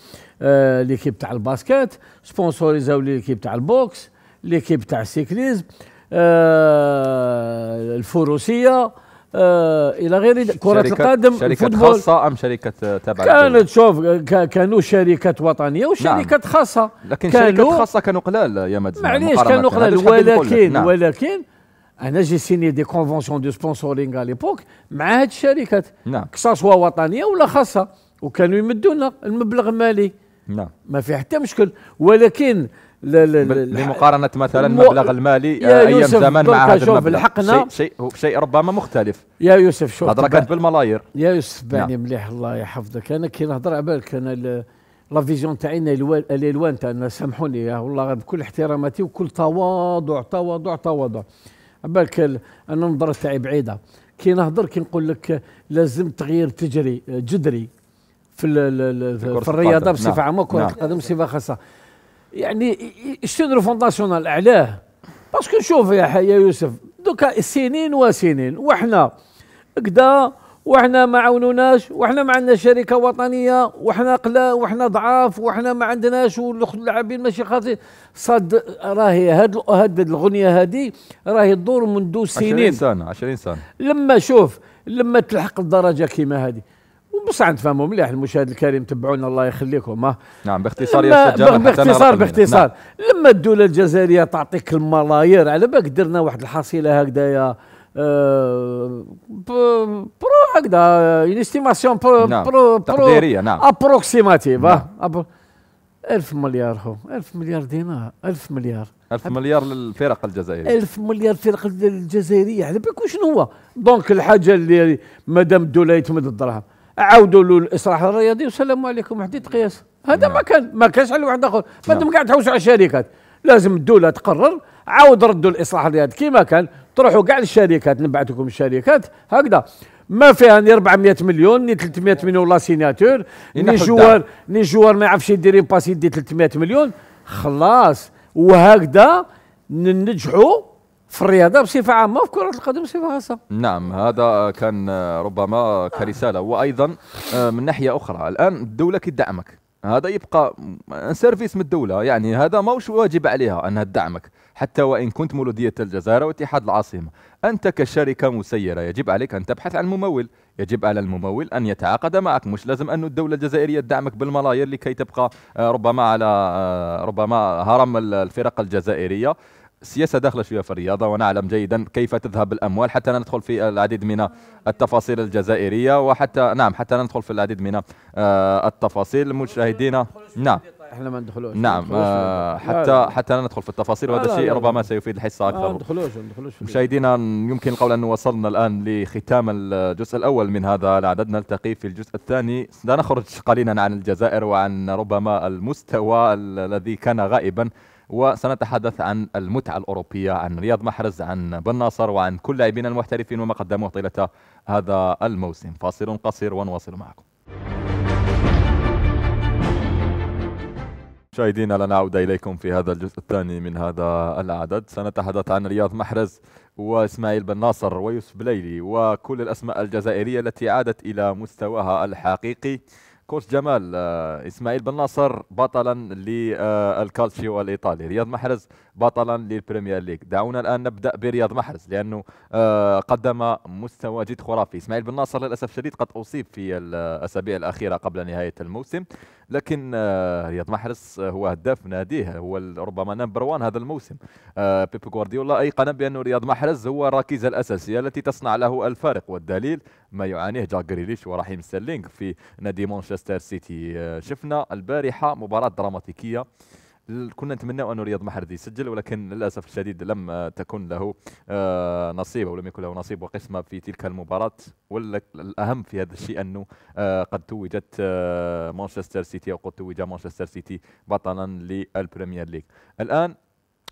ليكيب آه، تاع الباسكت سبونسوريزاو ليكيب تاع البوكس ليكيب تاع السيكليزم آه الفروسيه آه الى غير كره القدم شركه خاصه ام شركه تابعه كانت شوف كانوا شركات وطنيه نعم. وشركات نعم. خاصه لكن كانوا شركات خاصه كانوا قلال يا مد معليش كانوا قلال ولكن نعم. ولكن انا جي سيني دي كونفونسيون دو سبونسورينغ على ليبوك مع هاد الشركات نعم كسا سوا وطنيه ولا خاصه وكانوا يمدونا المبلغ المالي نعم ما في حتى مشكل ولكن لا لا لا لمقارنه مثلا المبلغ المالي ايام زمان مع هذا المبلغ الحقنا شيء شيء شيء ربما مختلف يا يوسف شوف الهضره كانت يا يوسف باني نعم. مليح الله يحفظك انا كي نهضر على بالك انا لا فيزيون تاعنا الالوان تاعنا سامحوني يا والله بكل احتراماتي وكل تواضع تواضع تواضع بالك انا النظره تاعي بعيده كي نهضر كي نقول لك لازم تغيير تجري جذري في في الرياضه بصفه عامه كره نعم. القدم بصفه خاصه يعني يشتغلوا فونداسيونال علاه باسكو شوف يا يا يوسف دوكا سنين وسنين وحنا كدا وحنا ما عاونوناش وحنا ما عندنا شركه وطنيه وحنا قلا وحنا ضعاف وحنا ما عندناش واللاعبين ماشي خاطئ صد راهي هاد هاد الاغنيه هادي راهي تدور منذ سنين 20 سنه 20 سنه لما شوف لما تلحق الدرجه كيما هذه بصح نتفاهموا مليح المشاهد الكريم تبعونا الله يخليكم ها نعم باختصار يا استاذ باختصار باختصار نعم. لما الدوله الجزائريه تعطيك الملايير على بالك درنا واحد الحصيله هكذايا آه، برو هكذا اون استيماسيون برو برو تقديريه نعم ابروكسيماتيف نعم. 1000 مليار هو 1000 مليار دينار 1000 مليار 1000 مليار للفرق الجزائريه 1000 مليار الفرق الجزائريه على بالك شنو هو دونك الحاجه اللي مادام الدوله يتمد الدراهم عاودوا له الاصلاح الرياضي والسلام عليكم وحدي تقياس هذا نعم. ما كان ما كانش على واحد اخر انتم قاعد تحوسوا على الشركات لازم الدوله تقرر عاود ردوا الاصلاح الرياضي كما كان تروحوا كاع الشركات نبعث لكم الشركات هكذا ما فيها ني 400 مليون ني 300 مليون لا سيناتور ني جوار ني جوار ما يعرفش يدير باسي يدي 300 مليون خلاص وهكذا ننجحوا في الرياضه بصفه عامه وفي كره القدم بصفه خاصه. نعم هذا كان آه، ربما كرساله وايضا آه، من ناحيه اخرى الان الدوله كدعمك هذا يبقى سيرفيس من الدوله يعني هذا ماهوش واجب عليها انها تدعمك حتى وان كنت مولوديه الجزائر واتحاد العاصمه انت كشركه مسيره يجب عليك ان تبحث عن ممول يجب على الممول ان يتعاقد معك مش لازم ان الدوله الجزائريه تدعمك بالملايير لكي تبقى آه، ربما على ربما هرم الفرق الجزائريه السياسة داخلة شوية في الرياضة ونعلم جيدا كيف تذهب الأموال حتى لا ندخل في العديد من التفاصيل الجزائرية وحتى نعم حتى لا ندخل في العديد من آه، التفاصيل مشاهدينا نعم احنا ما ندخلوش نعم ما آه، حتى لا حتى لا ندخل في التفاصيل وهذا الشيء ربما سيفيد الحصه آه، اكثر ما ندخلوش ما ندخلوش مشاهدينا يمكن القول ان وصلنا الان لختام الجزء الاول من هذا العدد نلتقي في الجزء الثاني سنخرج قليلا عن الجزائر وعن ربما المستوى الذي كان غائبا وسنتحدث عن المتعة الأوروبية عن رياض محرز عن بن ناصر وعن كل لاعبين المحترفين وما قدموه طيلة هذا الموسم فاصل قصير ونواصل معكم مشاهدينا لنعود إليكم في هذا الجزء الثاني من هذا العدد سنتحدث عن رياض محرز وإسماعيل بن ناصر ويوسف بليلي وكل الأسماء الجزائرية التي عادت إلى مستواها الحقيقي كوتش جمال آه، اسماعيل بن ناصر بطلا للكالتشيو الايطالي رياض محرز بطلا للبريمير ليج دعونا الآن نبدأ برياض محرز لأنه آه، قدم مستوى جد خرافي إسماعيل بن ناصر للأسف الشديد قد أصيب في الأسابيع الأخيرة قبل نهاية الموسم لكن آه، رياض محرز هو هداف ناديه هو ربما نمبر وان هذا الموسم آه، بيب غوارديولا أيقن بانه رياض محرز هو الركيزة الأساسية التي تصنع له الفارق والدليل ما يعانيه جاك جريليش ورحيم سيلينغ في نادي مانشستر سيتي شفنا البارحة مباراة دراماتيكية كنا نتمنى أن رياض محرز يسجل ولكن للأسف الشديد لم تكن له آه، نصيب أو لم يكن له نصيب وقسمة في تلك المباراة والأهم في هذا الشيء أنه آه، قد توجت آه، مانشستر سيتي أو قد توج مانشستر سيتي بطلا للبريمير ليج الآن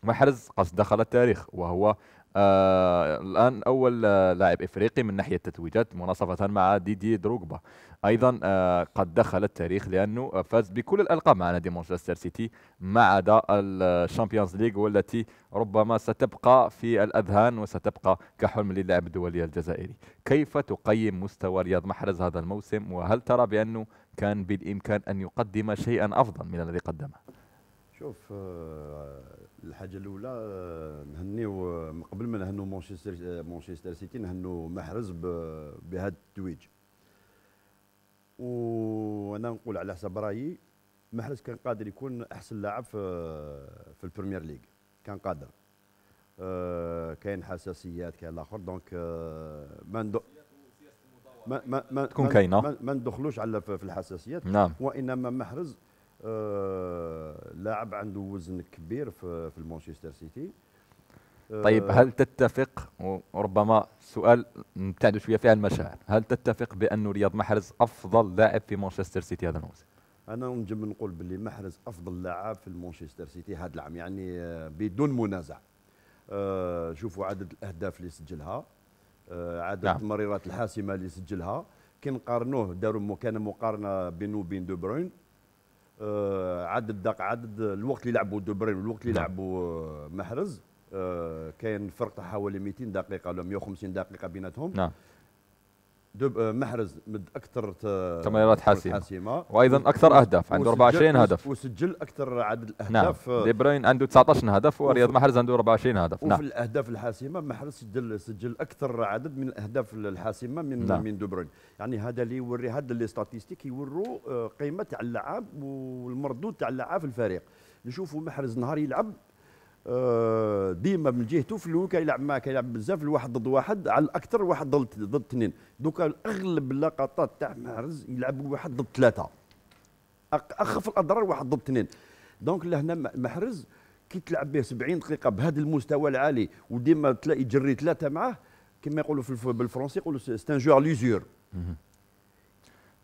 محرز قد دخل التاريخ وهو آه، الان اول آه، لاعب افريقي من ناحيه التتويجات مناصفه مع ديدي دروغبا ايضا آه، قد دخل التاريخ لانه فاز بكل الالقاب مع نادي مانشستر سيتي ما عدا الشامبيونز ليغ والتي ربما ستبقى في الاذهان وستبقى كحلم للاعب الدولي الجزائري كيف تقيم مستوى رياض محرز هذا الموسم وهل ترى بانه كان بالامكان ان يقدم شيئا افضل من الذي قدمه شوف الحاجه الاولى آه، نهنيو آه، قبل ما نهنوا مانشستر آه، مانشستر سيتي نهنوا محرز بهذا التويج وانا نقول على حسب رايي محرز كان قادر يكون احسن لاعب في في البريمير ليغ كان قادر أه كاين حساسيات كاين الاخر دونك ما ما ما تكون كاينه ما ندخلوش على في الحساسيات نعم وانما محرز آه، لاعب عنده وزن كبير في, في المانشستر سيتي آه، طيب هل تتفق وربما سؤال نبتعد شويه فيها المشاعر هل تتفق بانه رياض محرز افضل لاعب في مانشستر سيتي هذا الموسم انا نجم نقول باللي محرز افضل لاعب في مانشستر سيتي هذا العام يعني آه، بدون منازع شوفوا عدد الاهداف اللي سجلها عدد نعم. المريرات الحاسمه اللي سجلها كي نقارنوه داروا كان مقارنه بينه وبين دو بروين آه، عدد دق عدد الوقت اللي لعبوا دوبرين والوقت اللي نعم. لعبوا آه، محرز آه، كاين فرق حوالي 200 دقيقه ولا 150 دقيقه بيناتهم نعم آه، محرز مد اكثر تمريرات حاسمه وايضا اكثر اهداف عنده 24 هدف وسجل اكثر عدد الاهداف نعم دي بروين عنده 19 هدف ورياض محرز عنده 24 هدف نعم وفي الاهداف الحاسمه محرز سجل سجل اكثر عدد من الاهداف الحاسمه من نعم. من دي بروين يعني هذا اللي يوري هذا لي ستاتيستيك يوروا قيمه تاع اللعاب والمردود تاع اللعاب في الفريق نشوفوا محرز نهار يلعب آه، ديما من جهته في الاول كيلعب مع كيلعب بزاف الواحد ضد واحد على الاكثر واحد ضد ضد اثنين دوكا اغلب اللقطات تاع محرز يلعب واحد ضد ثلاثه اخف الاضرار واحد ضد اثنين دونك لهنا محرز كي تلعب به 70 دقيقه بهذا المستوى العالي وديما تلاقي يجري ثلاثه معاه كما يقولوا بالفرنسي يقولوا سي ان جوار ليزور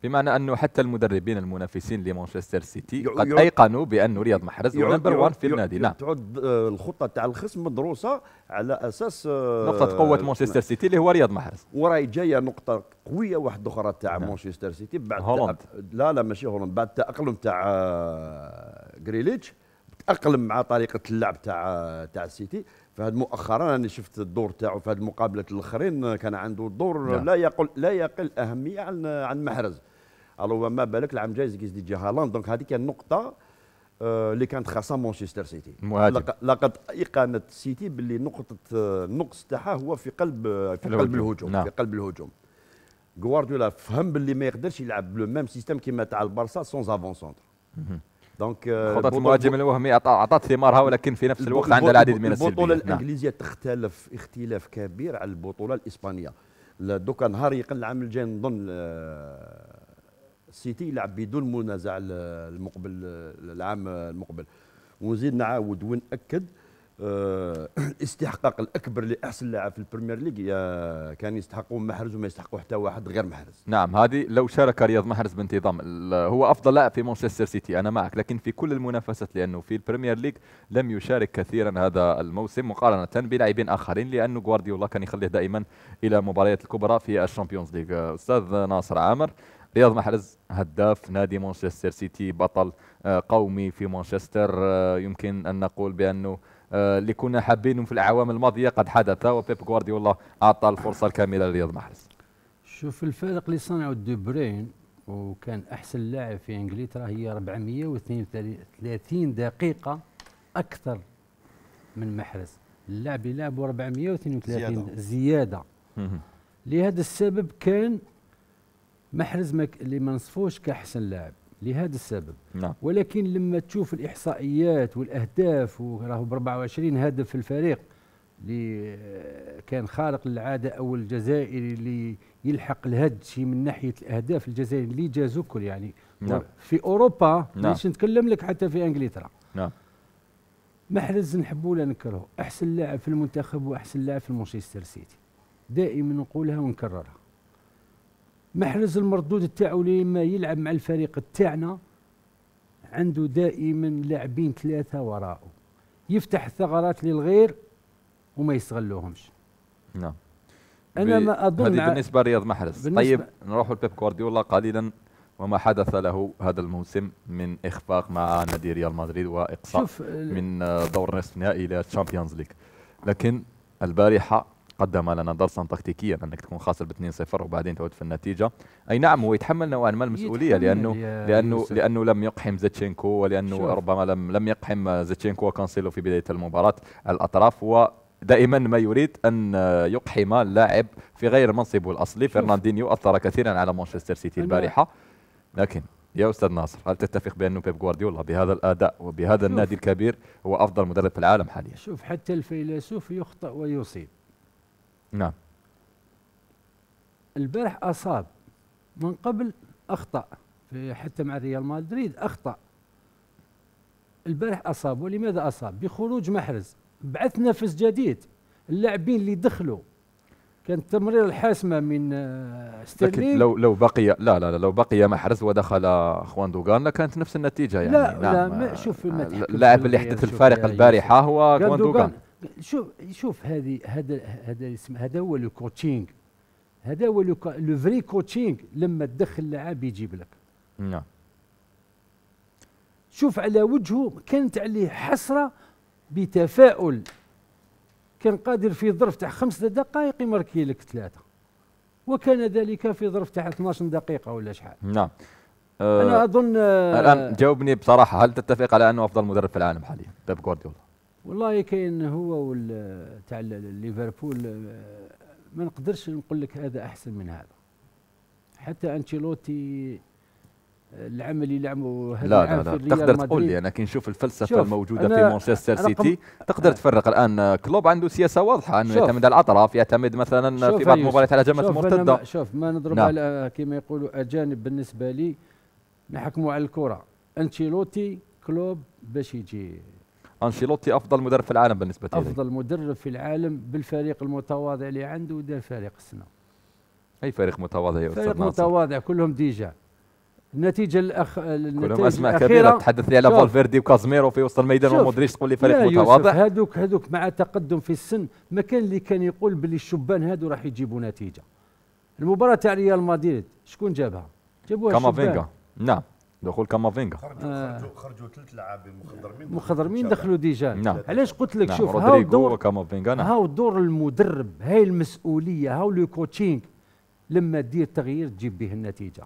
بمعنى انه حتى المدربين المنافسين لمانشستر سيتي قد ايقنوا بان رياض محرز هو نمبر 1 في النادي نعم تعود آه، الخطه تاع الخصم مدروسه على اساس آه، نقطه قوه نعم. مانشستر سيتي اللي هو رياض محرز وراي جايه نقطه قويه واحده اخرى تاع نعم. مانشستر سيتي بعد هولند لا لا ماشي هولند بعد التاقلم تاع آه، غريليتش تاقلم مع طريقه اللعب تاع تاع السيتي فهاد مؤخرا انا شفت الدور تاعو في هاد المقابله الاخرين كان عنده دور لا, نعم. لا يقل لا يقل اهميه عن عن محرز الو ما بالك العام الجاي زكيز دي هالاند دونك هذيك النقطه اللي كانت خاصه مانشستر سيتي لقد ايقنت سيتي باللي نقطه النقص تاعها هو في قلب في قلب الهجوم نعم. في قلب الهجوم غوارديولا فهم باللي ما يقدرش يلعب بلو ميم سيستم كيما تاع البارسا سون افون سونتر دونك خطة المهاجم الوهمي اعطت ثمارها ولكن في نفس الوقت عندها العديد من السلبيات البطوله نعم. الانجليزيه نعم. تختلف اختلاف كبير على البطوله الاسبانيه دوكا نهار يقل العام الجاي نظن آه، السيتي يلعب بدون منازع المقبل العام المقبل ونزيد نعاود ونأكد الاستحقاق آه، الاكبر لاحسن لاعب في البريمير ليج كان يستحقوا محرز وما يستحقوا حتى واحد غير محرز نعم هذه لو شارك رياض محرز بانتظام هو افضل لاعب في مانشستر سيتي انا معك لكن في كل المنافسات لانه في البريمير ليج لم يشارك كثيرا هذا الموسم مقارنه بلاعبين اخرين لانه غوارديولا كان يخليه دائما الى مباريات الكبرى في الشامبيونز ليج استاذ ناصر عامر رياض محرز هداف نادي مانشستر سيتي بطل آه، قومي في مانشستر آه، يمكن ان نقول بانه اللي آه، كنا حابينه في الاعوام الماضيه قد حدث وبيب غوارديولا اعطى الفرصه الكامله لرياض محرز شوف الفارق اللي صنعه دي برين وكان احسن لاعب في انجلترا هي 432 دقيقه اكثر من محرز اللاعب يلعب 432 زياده, زيادة. لهذا السبب كان محرز اللي ما نصفوش كاحسن لاعب لهذا السبب نعم. ولكن لما تشوف الاحصائيات والاهداف وراهو ب 24 هدف في الفريق اللي آه، كان خارق للعاده او الجزائري اللي يلحق الهد شي من ناحيه الاهداف الجزائري اللي جازو كل يعني نعم. في اوروبا نعم. مش نتكلم لك حتى في انجلترا نعم محرز نحبو ولا نكرهه احسن لاعب في المنتخب واحسن لاعب في مانشستر سيتي دائما نقولها ونكررها محرز المردود تاعو لما يلعب مع الفريق تاعنا عنده دائما لاعبين ثلاثه وراءه يفتح الثغرات للغير وما يستغلوهمش نعم انا ما اظن هذه بالنسبه لرياض محرز طيب نروح لبيب كوارديولا قليلا وما حدث له هذا الموسم من اخفاق مع نادي ريال مدريد واقصاء من دور نصف نهائي الى تشامبيونز ليج لكن البارحه قدم لنا درسا تكتيكيا انك تكون خاسر ب 2-0 وبعدين تعود في النتيجه اي نعم هو يتحمل نوعا ما المسؤوليه لانه لانه يوسف. لانه لم يقحم زيتشينكو ولانه شوف. ربما لم لم يقحم زيتشينكو وكانسيلو في بدايه المباراه الاطراف و دائما ما يريد ان يقحم اللاعب في غير منصبه الاصلي فرناندينيو اثر كثيرا على مانشستر سيتي البارحه لكن يا استاذ ناصر هل تتفق بانه بيب جوارديولا بهذا الاداء وبهذا النادي الكبير هو افضل مدرب في العالم حاليا شوف حتى الفيلسوف يخطئ ويصيب نعم البارح اصاب من قبل اخطا في حتى مع ريال مدريد اخطا البارح اصاب ولماذا اصاب بخروج محرز بعث نفس جديد اللاعبين اللي دخلوا كانت التمريره الحاسمه من آه، ستيرلينغ لو لو بقي لا لا, لا لو بقي محرز ودخل خوان دوغان لكانت نفس النتيجه يعني لا نعم لا ما شوف آه، اللاعب اللي حدث الفارق البارحه هو خوان دوغان شوف شوف هذه هذا هذا اسم هذا هو لو كوتشينغ هذا هو لو لو فري كوتشينغ لما تدخل لعاب يجيب لك نعم شوف على وجهه كانت عليه حسره بتفاؤل كان قادر في ظرف تاع خمس دقائق يمركي لك ثلاثه وكان ذلك في ظرف تاع 12 دقيقه ولا شحال نعم أه انا اظن آه، الان جاوبني بصراحه هل تتفق على انه افضل مدرب في العالم حاليا بيب جوارديولا والله كاين هو وال تاع ليفربول آه، ما نقدرش نقول لك هذا احسن من هذا حتى انشيلوتي آه، العمل اللي لعبوا هذا لا لا, لا في تقدر تقول لي انا كي نشوف الفلسفه الموجوده في مانشستر سيتي تقدر تفرق الان كلوب عنده سياسه واضحه انه يعتمد على الاطراف يعتمد مثلا في بعض المباريات على هجمات مرتده شوف ما نضرب نعم. على كما يقولوا اجانب بالنسبه لي نحكموا على الكره انشيلوتي كلوب باش يجي انشيلوتي افضل مدرب في العالم بالنسبه لي افضل مدرب في العالم بالفريق المتواضع اللي عنده ودار فريق السنه اي فريق متواضع يا استاذ فريق ناصر. متواضع كلهم ديجا النتيجه الاخ كلهم اسماء كبيره تحدث لي على فالفيردي وكازميرو في وسط الميدان ومودريتش تقول لي فريق متواضع هذوك هذوك مع تقدم في السن ما كان اللي كان يقول باللي الشبان هذو راح يجيبوا نتيجه المباراه تاع ريال مدريد شكون جابها؟ جابوها كامافينجا نعم دخول كامافينغا آه. خرجوا خرجوا ثلاث لعاب مخضرمين مخضرمين دخلوا ديجا نعم علاش قلت لك نعم. شوف هاو الدور كامافينغا نعم. هاو دور المدرب هاي المسؤوليه هاو لو كوتشينغ لما دير تغيير تجيب به النتيجه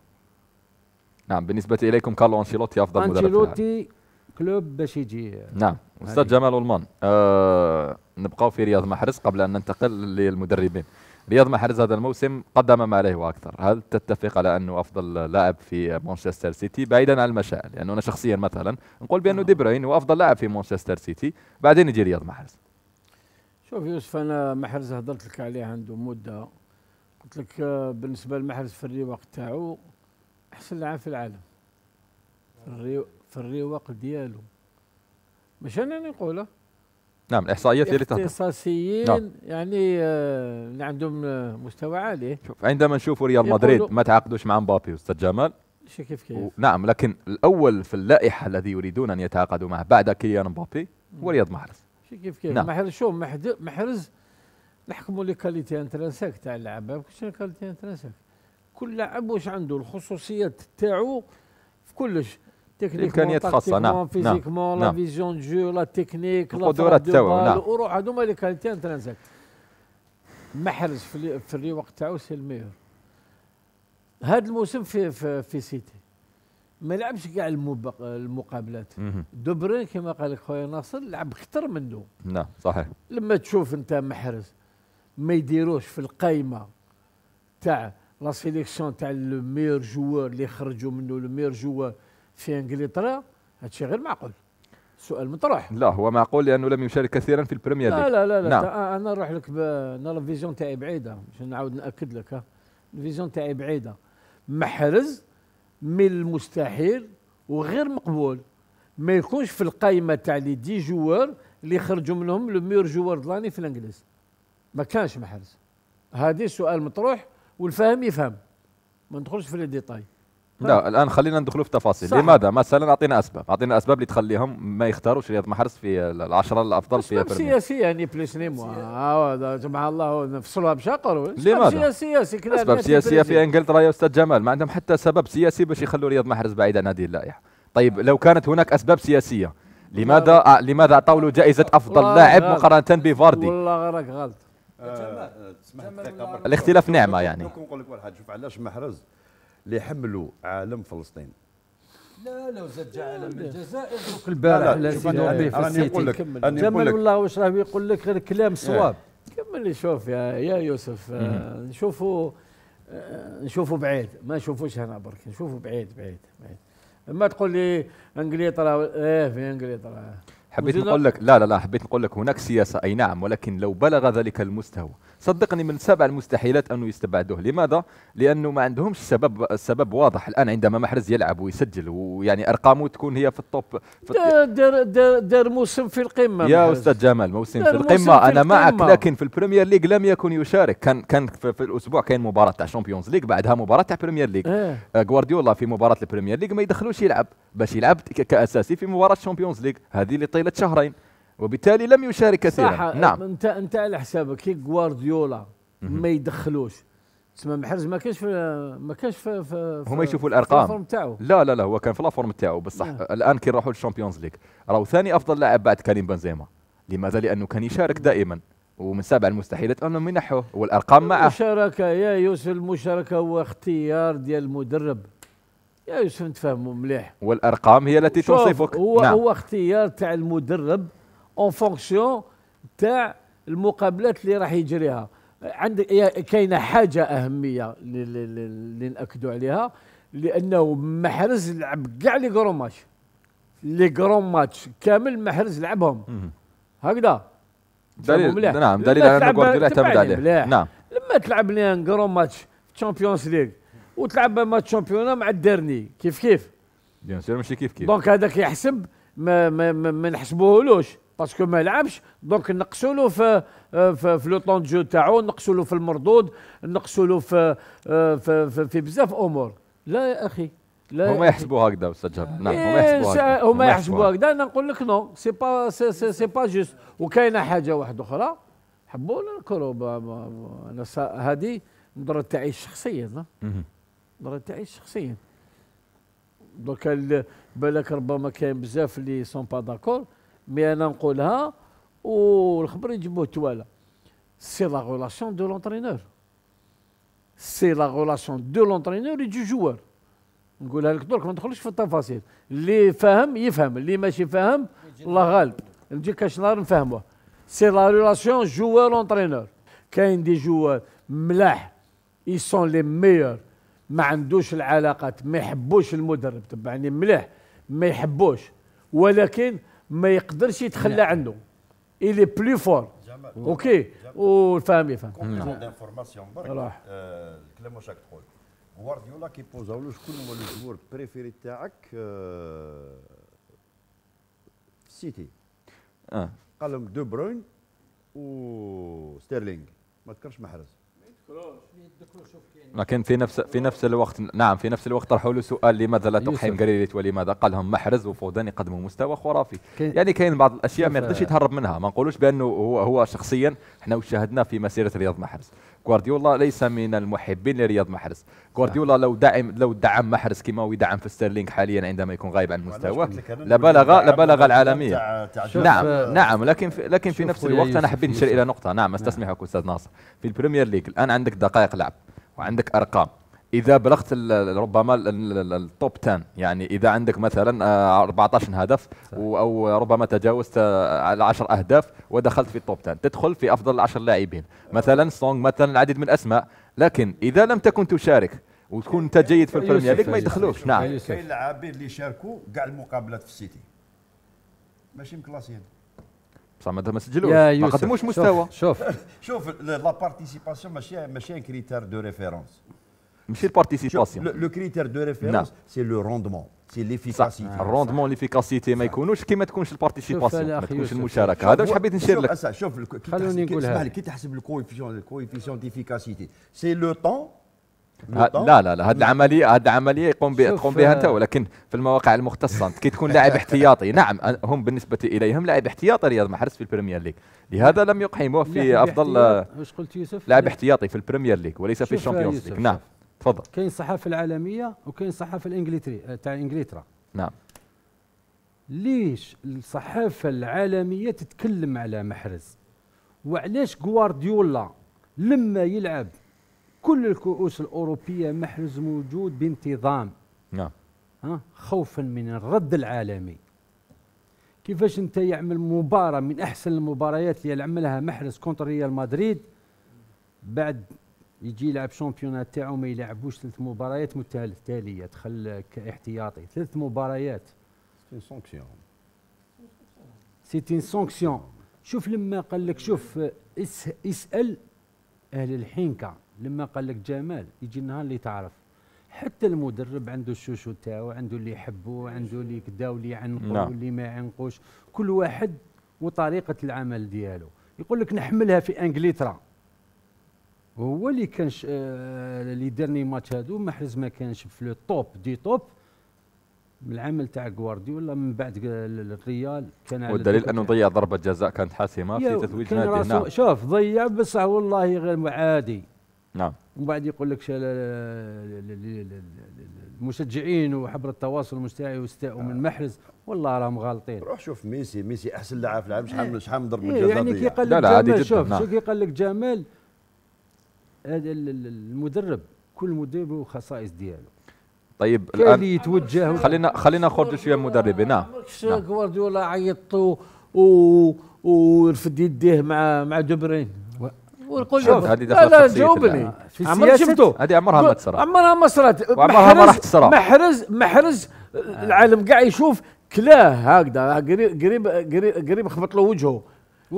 نعم بالنسبه اليكم كارلو انشيلوتي افضل مدرب انشيلوتي كلوب باش يجي نعم استاذ جمال المان آه نبقاو في رياض محرز قبل ان ننتقل للمدربين رياض محرز هذا الموسم قدم ما عليه واكثر هل تتفق على انه افضل لاعب في مانشستر سيتي بعيدا عن المشاعر لانه يعني انا شخصيا مثلا نقول بانه نعم. دي بروين هو افضل لاعب في مانشستر سيتي بعدين يجي رياض محرز شوف يوسف انا محرز هضرت لك عليه عنده مده قلت لك آه، بالنسبه لمحرز في الريوق تاعو احسن لاعب في العالم في الريوق ديالو مش انا اللي نقوله نعم الاحصائيات اللي اختصاصيين نعم. يعني آه، اللي آه عندهم مستوى عالي شوف عندما نشوف ريال مدريد ما تعاقدوش مع مبابي استاذ جمال كيف كيف نعم لكن الاول في اللائحه الذي يريدون ان يتعاقدوا معه بعد كيليان مبابي هو رياض محرز كيف كيف نعم. محرز شوف محرز نحكموا لي كاليتي انترانسيك تاع اللعبه شنو كاليتي انترانسيك كل لاعب واش عنده الخصوصيات تاعو في كلش امكانيات خاصه نعم فيزيكمون نعم. لا فيزيون جو لا تكنيك القدرات تاعو نعم وروح هذوما اللي كانت ترانزاك محرز في, في الوقت تاعو سي الميور هذا الموسم في في, في سيتي ما لعبش كاع المقابلات دوبرين كما قال لك خويا ناصر لعب اكثر منه نعم صحيح لما تشوف انت محرز ما يديروش في القائمه تاع لا سيليكسيون تاع لو ميور جوار اللي خرجوا منه لو ميور جوار في انجلترا هادشي غير معقول سؤال مطروح لا هو معقول لانه لم يشارك كثيرا في البريمير لا لا لا, لا نعم. انا نروح لك ب... انا الفيزيون تاعي بعيده باش نعاود ناكد لك الفيزيون تاعي بعيده محرز من المستحيل وغير مقبول ما يكونش في القائمه تاع لي دي جوار اللي خرجوا منهم لو ميور جوار دلاني في الانجليز ما كانش محرز هذه سؤال مطروح والفاهم يفهم ما ندخلش في لي ديتاي لا الان خلينا ندخلوا في تفاصيل لماذا مثلا اعطينا اسباب اعطينا اسباب اللي تخليهم ما يختاروش رياض محرز في العشره الافضل في اسباب سياسيه يعني بليس نيموا آه، جمع الله نفصلها بشقر لماذا سياسي سياسيه كذا اسباب سياسيه في انجلترا يا استاذ جمال ما عندهم حتى سبب سياسي باش يخلوا رياض محرز بعيد عن هذه اللائحه طيب نعم. لو كانت هناك اسباب سياسيه لماذا أه لماذا اعطوا له جائزه افضل لاعب مقارنه بفاردي والله راك غلط أه، أه، الاختلاف نعمه يعني نقول لك واحد شوف علاش محرز اللي حملوا عالم فلسطين لا لو زج عالم الجزائر دوك البارح لا سيدي راني نقول لك جمال والله واش راه يقول لك غير كلام إيه. صواب كمل شوف يا, يا يوسف نشوفوا آه، نشوفوا آه، بعيد ما نشوفوش هنا برك نشوفوا بعيد بعيد بعيد ما تقول لي انجلترا ايه في انجلترا حبيت نقول لك لا لا لا حبيت نقول لك هناك سياسه اي نعم ولكن لو بلغ ذلك المستوى صدقني من سبع المستحيلات انه يستبعدوه لماذا لانه ما عندهمش سبب السبب واضح الان عندما محرز يلعب ويسجل ويعني ارقامه تكون هي في التوب في دار, دار, دار موسم في القمه يا محرز. استاذ جمال موسم في القمه في انا القمة. معك لكن في البريمير ليج لم يكن يشارك كان كان في, في الاسبوع كان مباراه تاع شامبيونز ليج بعدها مباراه تاع بريمير إيه. ليج اه. غوارديولا في مباراه البريمير ليج ما يدخلوش يلعب باش يلعب كاساسي في مباراه شامبيونز ليج هذه لطيله شهرين وبالتالي لم يشارك كثيرا صح نعم انت انت على حسابك كي جوارديولا ما يدخلوش تسمى محرز ما كانش ما كانش في, في هما يشوفوا الارقام لا لا لا هو كان في لافورم تاعو بصح نعم. الان كي نروحوا للشامبيونز ليغ راهو ثاني افضل لاعب بعد كريم بنزيما لماذا لانه كان يشارك نعم. دائما ومن سبع المستحيلات انهم ينحوه والارقام معه المشاركه يا يوسف المشاركه هو اختيار ديال المدرب يا يوسف نتفاهموا مليح والارقام هي التي توصفك هو نعم. هو اختيار تاع المدرب اون فونكسيون تاع المقابلات اللي راح يجريها عندك كاينه حاجه اهميه اللي ناكدوا عليها لانه محرز لعب كاع لي كرون ماتش لي كرون ماتش كامل محرز لعبهم هكذا دليل نعم دليل على ان غوارديولا اعتمد عليه مليح. نعم لما تلعب لي كرون ماتش تشامبيونز ليغ وتلعب ماتش شامبيونا مع الديرني كيف كيف بيان سور ماشي كيف كيف دونك هذاك يحسب ما ما ما, ما نحسبوهولوش باسكو ما يلعبش دونك نقصوا له في في, في لو طون جو تاعو نقصوا له في المردود نقصوا له في في, في, في بزاف امور لا يا اخي لا هما يحسبوا هكذا استاذ جابر نعم هما إيه، يحسبوا هكذا هما يحسبوا هكذا انا نقول لك نو سي با سي, سي, سي با جوست وكاينه حاجه واحده اخرى حبوا ولا انا هذه النظره تاعي شخصيا النظره تاعي شخصيا دوكا بالك ربما كاين بزاف اللي سون با داكور مي انا نقولها والخبر يجيبوه توالا سي لا غولاسيون دو لونترينور سي لا غولاسيون دو لونترينور دو جوار نقولها لك درك ما ندخلش في التفاصيل اللي فاهم يفهم اللي ماشي فاهم الله غالب نجيك كاش نهار نفهموه سي لا ريلاسيون جوار اونترينور كاين دي جوار ملاح اي سون لي ميور ما عندوش العلاقات ما يحبوش المدرب تبعني مليح ما يحبوش ولكن ما يقدرش يتخلى عنه الي بلو فور اوكي والفهم يفهم كومبليمون دانفورماسيون برك الكلام واش راك تقول غوارديولا كي بوزاولو شكون هو الجمهور بريفيري تاعك سيتي قال لهم دو بروين وستيرلينغ ما ذكرش محرز لكن في نفس في نفس الوقت نعم في نفس الوقت طرحوا له سؤال لماذا لا تقحم جريريت ولماذا قال لهم محرز وفودان يقدموا مستوى خرافي يعني كاين بعض الاشياء ما يقدرش يتهرب منها ما نقولوش بانه هو هو شخصيا احنا وشاهدنا في مسيره رياض محرز غوارديولا ليس من المحبين لرياض محرز غوارديولا لو دعم لو دعم محرز كما هو يدعم في ستيرلينغ حاليا عندما يكون غايب عن مستواه لبلغ لبلغ العالميه نعم نعم لكن في لكن في نفس الوقت انا حبيت نشير الى نقطه نعم استسمحك نعم. استاذ ناصر في البريمير ليج الان عندك دقائق لعب وعندك ارقام اذا بلغت ربما التوب 10 يعني اذا عندك مثلا 14 آه، هدف او ربما تجاوزت آه، على 10 اهداف ودخلت في التوب 10 تدخل في افضل 10 لاعبين مثلا سونغ مثلا العديد من الاسماء لكن اذا لم تكن تشارك وتكون انت جيد في البريمير ليج ما يدخلوش نعم كاين لاعبين اللي شاركوا كاع المقابلات في السيتي ماشي مكلاسيين بصح ما سجلوش ما قدموش مستوى شوف شوف لا بارتيسيباسيون ماشي ماشي ان كريتير دو ريفيرونس ماشي البارتيسيباسيون لو كريتير دو ريفيرونس سي لو روندمون سي ليفيكاسيتي الروندمون ليفيكاسيتي ما يكونوش كي ما تكونش البارتيسيباسيون ما تكونش المشاركه هذا واش حبيت نشير لك شوف خلوني نقولها اسمح لي كي تحسب الكويفيسيون الكويفيسيون ديفيكاسيتي سي لو طون لا لا لا هذه العمليه هذه العمليه يقوم بها تقوم بها انت آه. ولكن في المواقع المختصه كي تكون لاعب احتياطي نعم هم بالنسبه اليهم لاعب احتياطي رياض محرز في البريمير ليج لهذا لم يقحموه في افضل لاعب احتياطي في البريمير ليج وليس في الشامبيونز ليج نعم تفضل كاين الصحافه العالميه وكاين الصحافه الانجليتري آه، تاع انجلترا نعم ليش الصحافه العالميه تتكلم على محرز وعلاش غوارديولا لما يلعب كل الكؤوس الاوروبيه محرز موجود بانتظام نعم ها خوفا من الرد العالمي كيفاش انت يعمل مباراه من احسن المباريات اللي عملها محرز كونتر ريال مدريد بعد يجي يلعب شامبيونات تاعو ما يلعبوش ثلاث مباريات متتاليه دخل كاحتياطي ثلاث مباريات سي سانكسيون سي سانكسيون شوف لما قال لك شوف اسال اهل الحنكه لما قال لك جمال يجي النهار اللي تعرف حتى المدرب عنده الشوشو تاعو عنده اللي يحبو عنده اللي كدا واللي يعنقو واللي نعم. ما يعنقوش كل واحد وطريقه العمل ديالو يقول لك نحملها في انجلترا وهو اللي كان آه، اللي دارني ماتش هادو محرز ما كانش في لو توب دي توب من العمل تاع غوارديولا من بعد آه، الريال كان والدليل انه ضيع ضربه جزاء كانت حاسمه في تتويج نادي هنا نعم. شوف ضيع بصح والله غير عادي نعم ومن بعد يقول لك آه، المشجعين وحبر التواصل المجتمعي واستاءوا من محرز والله راهم غالطين روح شوف ميسي ميسي احسن لاعب في العالم شحال شحال من ضربه إيه، جزاء يعني كي قال لك جمال شوف كي قال لك جمال هذا المدرب كل مدرب له خصائص دياله طيب الان يتوجه خلينا خلينا نخرج شويه مدربين نعم, نعم. غوارديولا عيط ورفد يديه مع مع دوبرين ونقول له هذه دخلت لا جاوبني عمري شفته هذه عمرها ما تصرى عمرها ما صرات عمرها ما راح تصرى محرز محرز العالم كاع يشوف كلاه هكذا قريب قريب قريب خبط له وجهه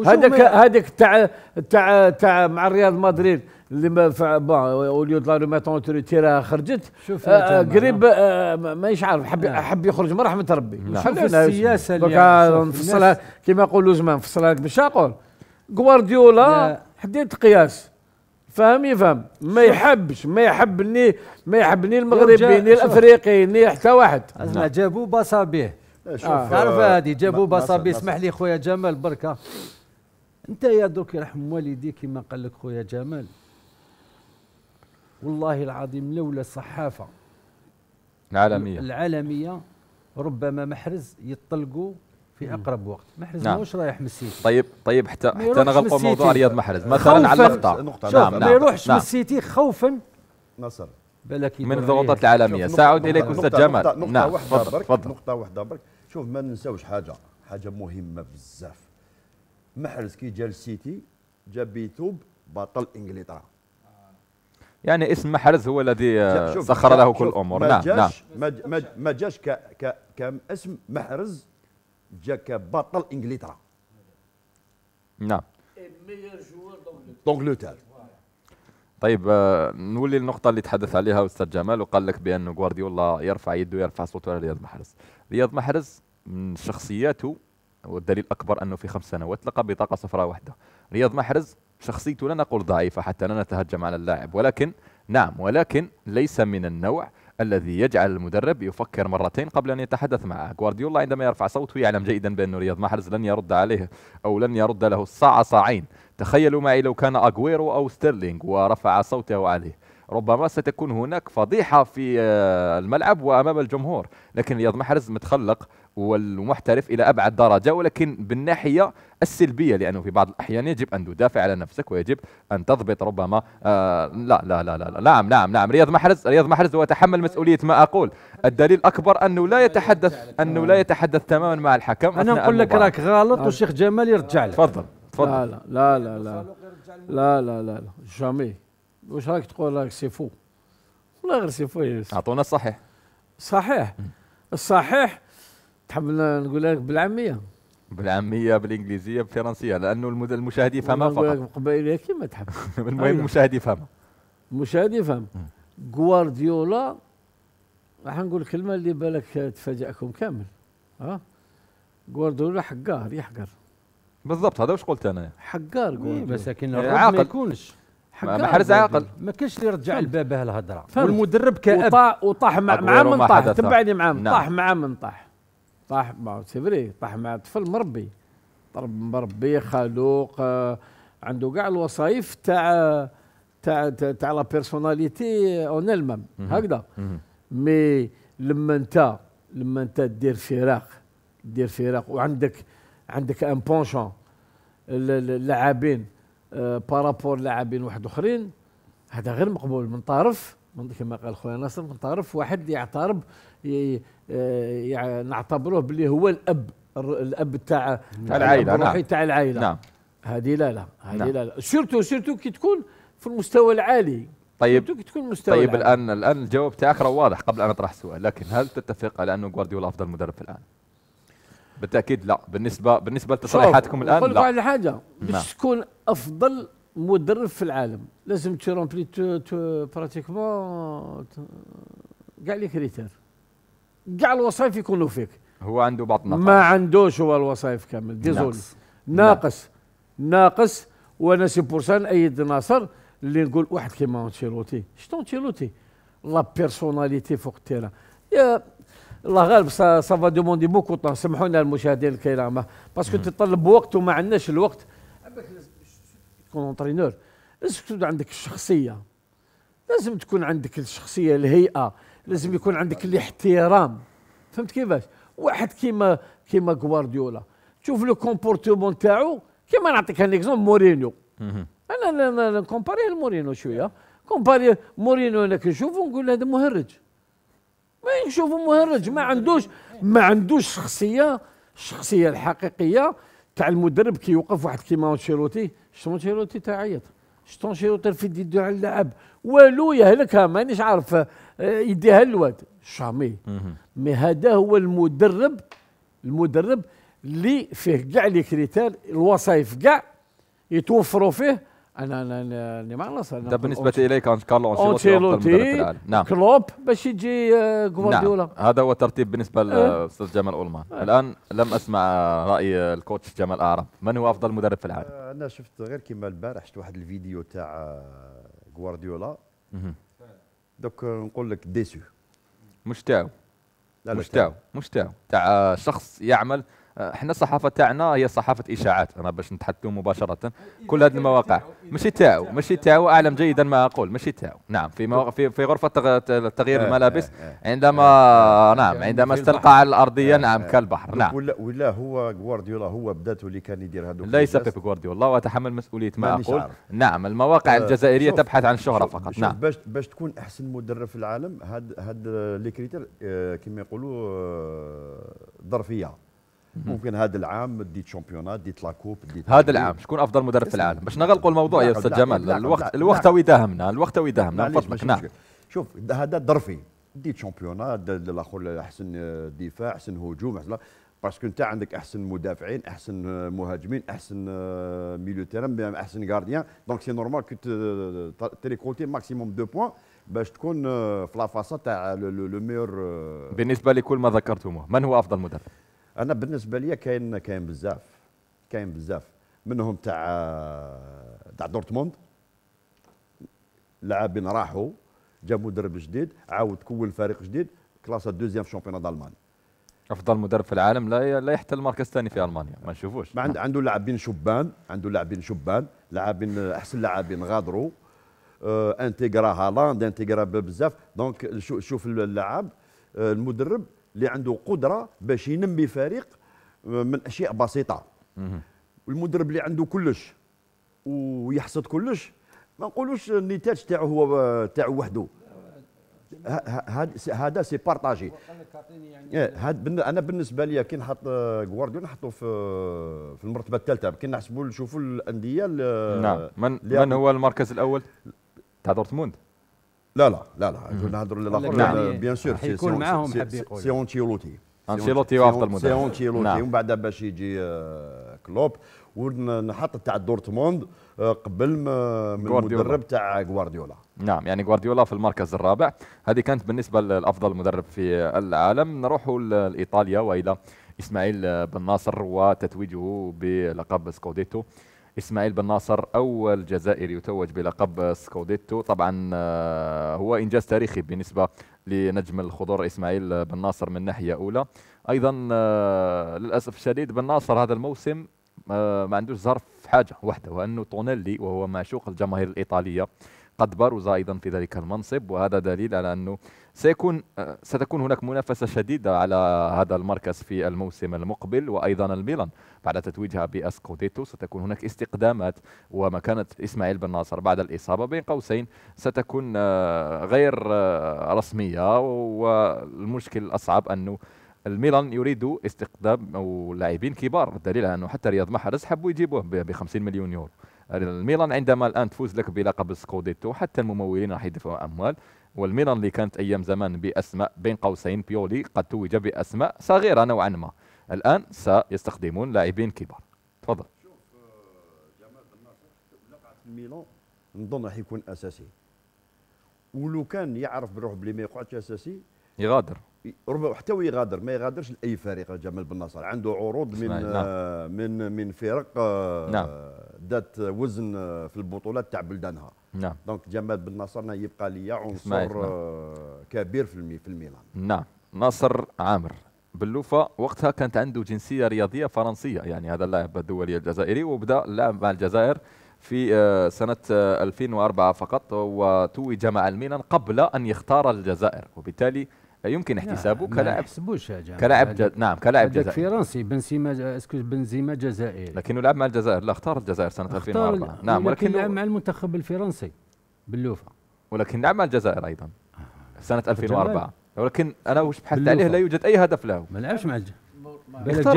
هذاك هذاك تاع تاع تاع مع ريال مدريد لما بون اوليو دو لا تيرا خرجت شوف آه طيب، قريب آه مانيش عارف حب نعم. حب يخرج من رحمه ربي نعم. شوف السياسه اللي يعني، نفصلها كما يقولوا زمان نفصلها لك باش نقول غوارديولا حديت قياس فاهم يفهم ما يحبش ما يحبني ما يحبني المغربي ني الافريقي ني حتى واحد ازنا نعم. جابوا بصابيه آه، شوف آه. آه، تعرف هذه جابوا بصابيه اسمح لي خويا جمال بركه انت يا دوك يرحم والديك كما قال لك خويا جمال والله العظيم لولا الصحافه العالميه العالميه ربما محرز يطلقوا في اقرب وقت محرز نعم. ماهوش رايح من السيتي طيب طيب حتى حتى نغلقوا موضوع رياض محرز مثلا على اللقطه نعم نعم ما يروحش نعم. من السيتي خوفا نصر بالك من الضغوطات العالميه ساعود اليك استاذ جمال نقطة نعم تفضل تفضل نقطه واحده برك شوف ما ننساوش حاجه حاجه مهمه بزاف محرز كي جا للسيتي جا بيتوب بطل انجلترا يعني اسم محرز هو الذي آه، سخر له كل الامور نعم نعم ما جاش كاسم محرز جا كبطل انجلترا نعم دونجلتر طيب آه، نولي النقطة اللي تحدث عليها أستاذ جمال وقال لك بأن غوارديولا يرفع يده ويرفع صوته على رياض محرز رياض محرز من شخصياته والدليل الأكبر أنه في خمس سنوات لقى بطاقة صفراء واحدة رياض محرز شخصيته لا نقول ضعيفة حتى لا نتهجم على اللاعب ولكن نعم ولكن ليس من النوع الذي يجعل المدرب يفكر مرتين قبل ان يتحدث معه غوارديولا عندما يرفع صوته يعلم جيدا بان رياض محرز لن يرد عليه او لن يرد له الصاع صاعين تخيلوا معي لو كان اغويرو او ستيرلينج ورفع صوته عليه ربما ستكون هناك فضيحة في الملعب وأمام الجمهور لكن رياض محرز متخلق والمحترف الى ابعد درجه ولكن بالناحيه السلبيه لانه في بعض الاحيان يجب ان تدافع على نفسك ويجب ان تضبط ربما آه لا لا لا لا نعم نعم نعم رياض محرز رياض محرز هو تحمل مسؤوليه ما اقول الدليل الاكبر انه لا يتحدث انه لا يتحدث تماما مع الحكم انا نقول لك راك غلط والشيخ جمال يرجع لك تفضل تفضل لا لا لا لا لا لا لا لا, لا, لا, لا, لا, لا, لا, لا, لا لا واش راك تقول راك سي فو والله غير سي فو اعطونا الصحيح صحيح الصحيح تحب نقول لك بالعاميه بالعاميه بالانجليزيه بالفرنسيه لانه المشاهد يفهمها فقط نقول لك بالقبائليه كيما تحب المهم المشاهد أيوة. يفهمها المشاهد يفهم غوارديولا راح نقول كلمه اللي بالك تفاجئكم كامل ها غوارديولا حقار يحقر بالضبط هذا واش قلت انا حقار إيه، غوارديولا مساكين إيه، الرب ما يكونش حرز عاقل ما كانش اللي يرجع الباب هالهضره والمدرب كاب وطاح مع, مع من طاح تبعني مع من طاح مع من طاح طاح مع سيفري طاح مع طفل مربي طرب مربي خلوق آه، عنده كاع الوصايف تاع تاع تاع لا بيرسوناليتي اون المام هكذا مي لما انت لما انت دير فراق دير فراق وعندك عندك ان بونشون اللاعبين بارابور لاعبين واحد اخرين هذا غير مقبول من طرف كما قال خويا ناصر من طرف واحد يعترب آه، نعتبروه باللي هو الاب الاب تاع تاع العائله نعم تاع العائله نعم هذه لا لا هذه نعم. لا لا سيرتو سيرتو كي تكون في المستوى العالي طيب كي تكون مستوى طيب العالي. الان الان الجواب تاعك واضح قبل ان اطرح السؤال لكن هل تتفق على انه جوارديولا افضل مدرب الان؟ بالتاكيد لا بالنسبه بالنسبه لتصريحاتكم الان لا على حاجه باش نعم. تكون افضل مدرب في العالم لازم تي رومبلي تو براتيكمون كاع لي كريتير كاع الوصايف يكونوا فيك هو عنده بعض النقاط ما عندوش هو الوصايف كامل ديزولي ناقص ناقص, ناقص. وانا سي بور سا نأيد ناصر اللي نقول واحد كيما انشيلوتي شتو انشيلوتي لا بيرسوناليتي فوق التيران الله غالب سا فا دوموندي بوكو طون سامحونا المشاهدين الكرام باسكو تطلب وقت وما عندناش الوقت تكون اونترينور لازم تكون عندك الشخصيه لازم تكون عندك الشخصيه الهيئه لازم يكون عندك الاحترام فهمت كيفاش واحد كيما كيما غوارديولا تشوف لو كومبورتمون تاعو كيما نعطيك ان اكزومبل مورينيو انا نكومباري مورينيو شويه كومباري مورينيو انا كنشوفو نقول هذا مهرج ما نشوفو مهرج ما عندوش ما عندوش شخصيه الشخصيه الحقيقيه تاع المدرب كيوقف واحد كيما انشيلوتي تعيط شطون شيرو ترفد يدو على اللعب والو يهلكها مانيش عارف آه، يديها للواد شامي مي هذا هو المدرب المدرب اللي فيه كاع لي كريتير الوصايف كاع يتوفروا فيه انا انا اللي ما نصل ده بالنسبه اليك انت كارلو انشيلوتي نعم كلوب باش يجي آه، جوارديولا نعم. هذا هو الترتيب بالنسبه للاستاذ إيه. جمال اولمان أه. الان لم اسمع راي الكوتش جمال اعرب من هو افضل مدرب في العالم آه، انا شفت غير كما البارح شفت واحد الفيديو تاع آه، جوارديولا دوك نقول لك ديسو مش تاعو مش تاعو مش تاعو تاع شخص يعمل آه، احنا الصحافه تاعنا هي صحافه اشاعات انا باش نتحدثوا مباشره كل هذه المواقع ماشي تاعو ماشي تاعو اعلم جيدا ما اقول ماشي تاعو نعم في في, في غرفه تغيير آه، آه، الملابس عندما نعم عندما استلقى على الارضيه نعم كالبحر نعم ولا ولا هو غوارديولا هو بداته اللي كان يدير هذوك ليس بيب غوارديولا واتحمل مسؤوليه ما اقول نعم المواقع الجزائريه تبحث عن الشهره فقط نعم باش باش تكون احسن مدرب في العالم هاد هاد لي كريتير كما يقولوا ظرفيه ممكن هذا العام ديت تشامبيونات ديت لاكوب ديت هذا العام شكون افضل مدرب في العالم باش نغلقوا الموضوع يا استاذ جمال الوقت الوقت يداهمنا الوقت يداهمنا نعم شوف هذا ظرفي ديت تشامبيونات الاخر احسن دفاع احسن هجوم احسن باسكو انت عندك احسن مدافعين احسن مهاجمين احسن ميليو تيران احسن غارديان دونك سي نورمال كو تريكولتي ماكسيموم دو بوان باش تكون في لافاسا تاع لو ميور euh, بالنسبه لكل ما ذكرتموه من هو افضل مدرب انا بالنسبه لي كاين كاين بزاف كاين بزاف منهم تاع تاع دورتموند لاعبين راحوا جا مدرب جديد عاود كون فريق جديد كلاس دوزيام في شامبيون دالمان افضل مدرب في العالم لا لا يحتل المركز الثاني في المانيا ما نشوفوش ما عنده عنده لاعبين شبان عنده لاعبين شبان لاعبين احسن لاعبين غادروا آه، انتيغرا هالاند انتيغرا بزاف دونك شوف اللاعب آه، المدرب اللي عنده قدره باش ينمي فريق آه، من اشياء بسيطه والمدرب اللي عنده كلش ويحصد كلش ما نقولوش النتاج تاعو هو آه، تاعو وحده هذا سي بارطاجي يعني إيه، انا بالنسبه لي كي نحط آه، غوارديولا نحطو في في المرتبه الثالثه كي نحسبوا نشوفوا الانديه نعم من من هو المركز الاول تاع دورتموند لا لا لا لا نهضروا هضروا للاخر بيان سور حيكون معاهم حب يقول سي اونتيلوتي انشيلوتي وافط المدرب سي اونتيلوتي نعم. ومن بعد باش يجي آه، كلوب ونحط تاع دورتموند آه، قبل من المدرب تاع غوارديولا نعم يعني غوارديولا في المركز الرابع هذه كانت بالنسبه لافضل مدرب في العالم نروحوا لايطاليا والى اسماعيل بن ناصر وتتويجه بلقب سكوديتو اسماعيل بن ناصر اول جزائري يتوج بلقب سكوديتو طبعا آه، هو انجاز تاريخي بالنسبه لنجم الخضر اسماعيل بن ناصر من ناحيه اولى ايضا آه، للاسف الشديد بن ناصر هذا الموسم آه، ما عندوش ظرف حاجه واحده وانه تونيلي وهو معشوق الجماهير الايطاليه قد برز أيضا في ذلك المنصب وهذا دليل على أنه سيكون آه، ستكون هناك منافسة شديدة على هذا المركز في الموسم المقبل وأيضا الميلان بعد تتويجها بأسكوديتو ستكون هناك استقدامات ومكانة إسماعيل بن ناصر بعد الإصابة بين قوسين ستكون آه، غير آه، رسمية والمشكل الأصعب أنه الميلان يريد استقدام لاعبين كبار الدليل على أنه حتى رياض محرز حبوا يجيبوه ب 50 مليون يورو الميلان عندما الان تفوز لك بلقب سكوديتو حتى الممولين راح يدفعوا اموال والميلان اللي كانت ايام زمان باسماء بين قوسين بيولي قد توج باسماء صغيره نوعا ما الان سيستخدمون لاعبين كبار تفضل شوف جمال الميلان نظن راح يكون اساسي ولو كان يعرف بروحه بلي ما يقعدش اساسي يغادر ربما حتى يغادر ما يغادرش لاي فريق جمال بن ناصر عنده عروض من نعم. آه، من من فرق آه، نعم. ذات وزن آه، في البطولات تاع بلدانها نعم دونك جمال بن ناصر يبقى لي عنصر نعم. كبير في في الميلان نعم ناصر عامر بلوفا وقتها كانت عنده جنسية رياضية فرنسية يعني هذا اللاعب الدولي الجزائري وبدأ اللعب مع الجزائر في سنة 2004 فقط وتوج مع الميلان قبل أن يختار الجزائر وبالتالي يمكن احتسابه كلاعب حسبوش كلاعب جز... نعم كلاعب جزائري فرنسي بنزيما اسكو بنزيما جزائري لكنه لعب مع الجزائر لا اختار الجزائر سنه 2004 نعم ولكن لعب مع المنتخب الفرنسي باللوفا ولكن لعب مع الجزائر ايضا سنه 2004 ولكن انا واش بحثت عليه لا يوجد اي هدف له ما لعبش مع الجزائر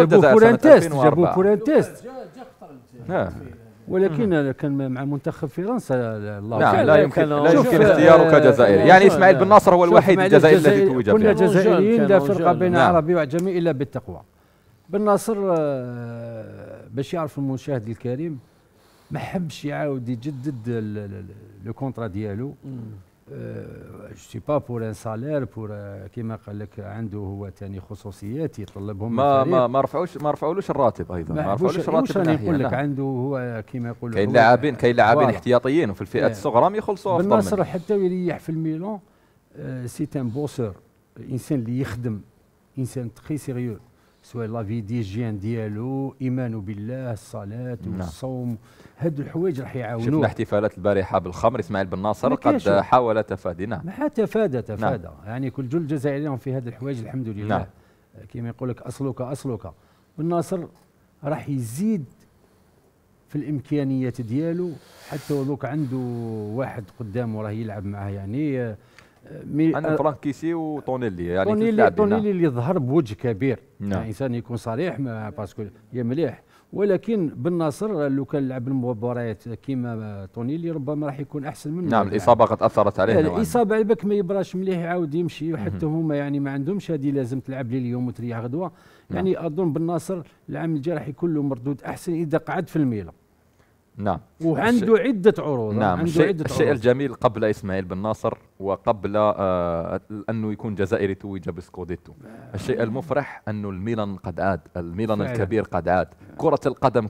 جابوه فوران تيست جابوا فوران تيست نعم. ولكن مم. كان مع منتخب فرنسا الله نعم لا, لا يمكن لا يمكن اختياره كجزائري يعني اسماعيل بن ناصر هو الوحيد الجزائري الذي توج كنا نعم. جزائريين لا فرقه بين نعم. عربي وعجمي الا بالتقوى بن ناصر آه، باش يعرف المشاهد الكريم ما حبش يعاود يجدد لو كونترا ديالو سي با بور ان سالير بور كيما قال لك عنده هو ثاني خصوصيات يطلبهم ما ما ما رفعوش ما رفعولوش الراتب ايضا ما رفعولوش الراتب راني نقول لك عنده هو كيما يقول كاين لاعبين كاين لاعبين احتياطيين وفي الفئات الصغرى يخلصوا افضل بالنصر حتى يريح في الميلون سي ان بوسور انسان اللي يخدم انسان تخي سيريو سواء دي ديجيان ديالو ايمانه بالله الصلاه نعم. والصوم هاد الحوايج راح يعاونوه شفنا احتفالات البارحه بالخمر اسماعيل بن ناصر قد حاول تفادي نعم ما تفادى تفادى نعم. يعني كل جل الجزائريين في هاد الحوايج الحمد لله نعم. كما يقول لك اصلك اصلك بن ناصر راح يزيد في الامكانيات ديالو حتى ذوك عنده واحد قدامه راه يلعب معاه يعني مي عندنا فرانكيسي وطونيلي يعني تونيلي طونيلي اللي ظهر بوجه كبير نعم. يعني انسان يكون صريح باسكو يا مليح ولكن بالنصر لو كان لعب المباريات كيما طونيلي ربما راح يكون احسن منه نعم يعني الاصابه قد اثرت عليه الاصابه على بالك ما يبراش مليح يعاود يمشي وحتى هما يعني ما عندهمش هذه لازم تلعب لي اليوم وتريح غدوه يعني نعم. اظن بالنصر العام الجاي راح يكون له مردود احسن اذا قعد في الميلان نعم وعنده عدة عروض نعم عنده الشيء, عدة الشيء عروض. الجميل قبل إسماعيل بن ناصر وقبل آه أنه يكون جزائري توج بسكوديتو الشيء آه. المفرح أنه الميلان قد عاد الميلان الكبير قد عاد كرة القدم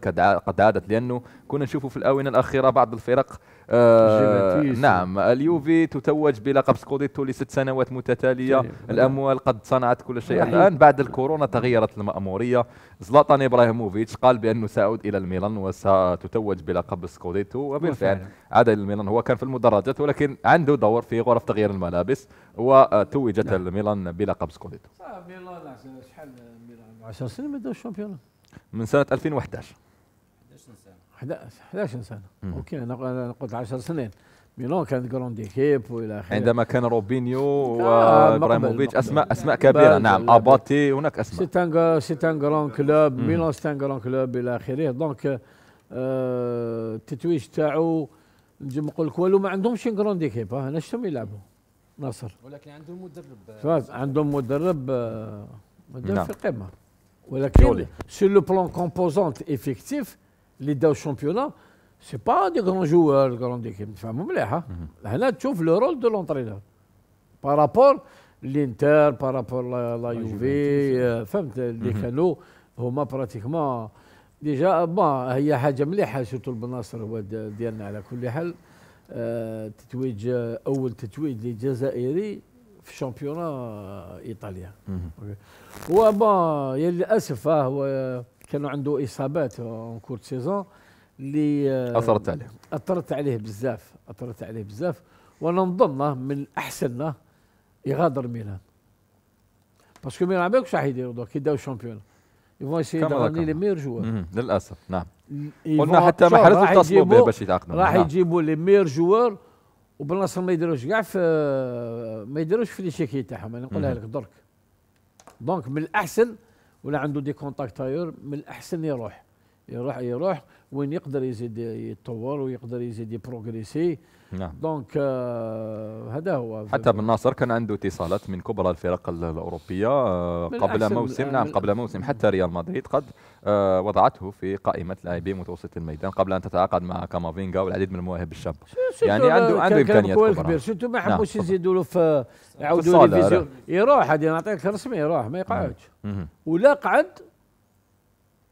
قد عادت لأنه كنا نشوفه في الآونة الأخيرة بعض الفرق آه نعم اليوفي تتوج بلقب سكوديتو لست سنوات متتاليه طيب. الاموال قد صنعت كل شيء الان بعد الكورونا تغيرت الماموريه زلاطان ابراهيموفيتش قال بانه ساعود الى الميلان وستتوج بلقب سكوديتو وبالفعل عاد الى الميلان هو كان في المدرجات ولكن عنده دور في غرف تغيير الملابس وتوجت نعم. الميلان بلقب سكوديتو ميلان شحال ميلان 10 سنين ما داوش الشامبيون من سنه 2011 11 سنه اوكي انا قلت 10 سنين ميلون كانت جراند ايكيب والى اخره عندما كان روبينيو آه، وابراهيموفيتش اسماء اسماء كبيره نعم اباتي هناك اسماء سيتان سيتان جراند كلوب ميلان سيتان جراند كلوب الى اخره دونك آه، التتويج تاعو نجم نقول لك والو ما عندهمش جراند ايكيب هنا شفتهم يلعبوا نصر ولكن عندهم مدرب فاز عندهم مدرب آه، مدرب نعم. في القمه ولكن سي لو بلون كومبوزونت ايفيكتيف اللي داو الشامبيونا سي با دي كرون جوار كرون ديكيب نفهموا مليح هنا تشوف لو رول دو لونترينور بارابور الانتر بارابور لا يوفي فهمت اللي كانوا هما براتيكمون ديجا ما هي حاجه مليحه سورتو البناصر هو ديالنا على كل حال آه تتويج اول تتويج للجزائري في شامبيونا ايطاليا هو با للاسف هو كانوا عنده اصابات اون كورت سيزون اللي آه، اثرت عليه اثرت عليه بزاف اثرت عليه بزاف وانا نظن من الاحسن يغادر ميلان باسكو ميلان ما واش راح يديروا دوك يداو الشامبيون يفون اسيي دغني لي ميور جوار للاسف نعم قلنا حتى ما حرزوا اتصلوا به باش يتعاقدوا راح نعم. يجيبوا لي ميور جوار وبالنصر ما يديروش كاع في آه، ما يديروش في لي شيكي تاعهم انا يعني نقولها لك درك دونك من الاحسن ولا عنده دي كونتاكت اير من الاحسن يروح يروح يروح وين يقدر يزيد يتطور ويقدر يزيد يبروغريسي نعم دونك آه هذا هو حتى بن ناصر كان عنده اتصالات من كبرى الفرق الاوروبيه آه قبل موسم آه، نعم قبل موسم حتى ريال مدريد قد آه وضعته في قائمه لاعبي متوسط الميدان قبل ان تتعاقد مع كامافينغا والعديد من المواهب الشابه يعني عنده عنده امكانيات كبرى شفتوا ما نعم، حبوش يزيدوا له في يعاودوا له يروح هذه نعطيك رسمي يروح ما يقعدش نعم. ولا قعد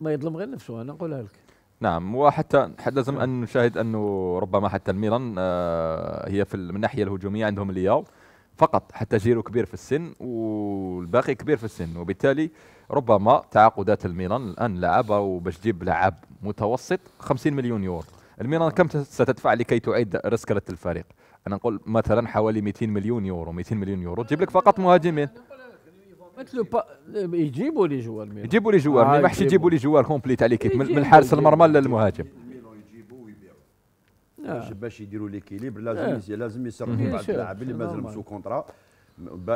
ما يظلم غير نفسه انا نقولها لك نعم وحتى لازم نعم. ان نشاهد انه ربما حتى الميلان آه، هي في من الناحيه الهجوميه عندهم لياو فقط حتى جيرو كبير في السن والباقي كبير في السن وبالتالي ربما تعاقدات الميلان الان لعبه وباش تجيب لعب متوسط 50 مليون يورو الميلان كم ستدفع لكي تعيد رسكله الفريق انا نقول مثلا حوالي 200 مليون يورو 200 مليون يورو تجيب لك فقط مهاجمين مثل يجيبوا لي جوال ميلان يجيبوا لي جوال ما حش يجيبوا لي جوال كومبليت عليك من الحارس المرمى للمهاجم باش يديروا ليكيليبر لازم لازم يسرقوا بعض اللاعبين اللي مازال مسو كونترا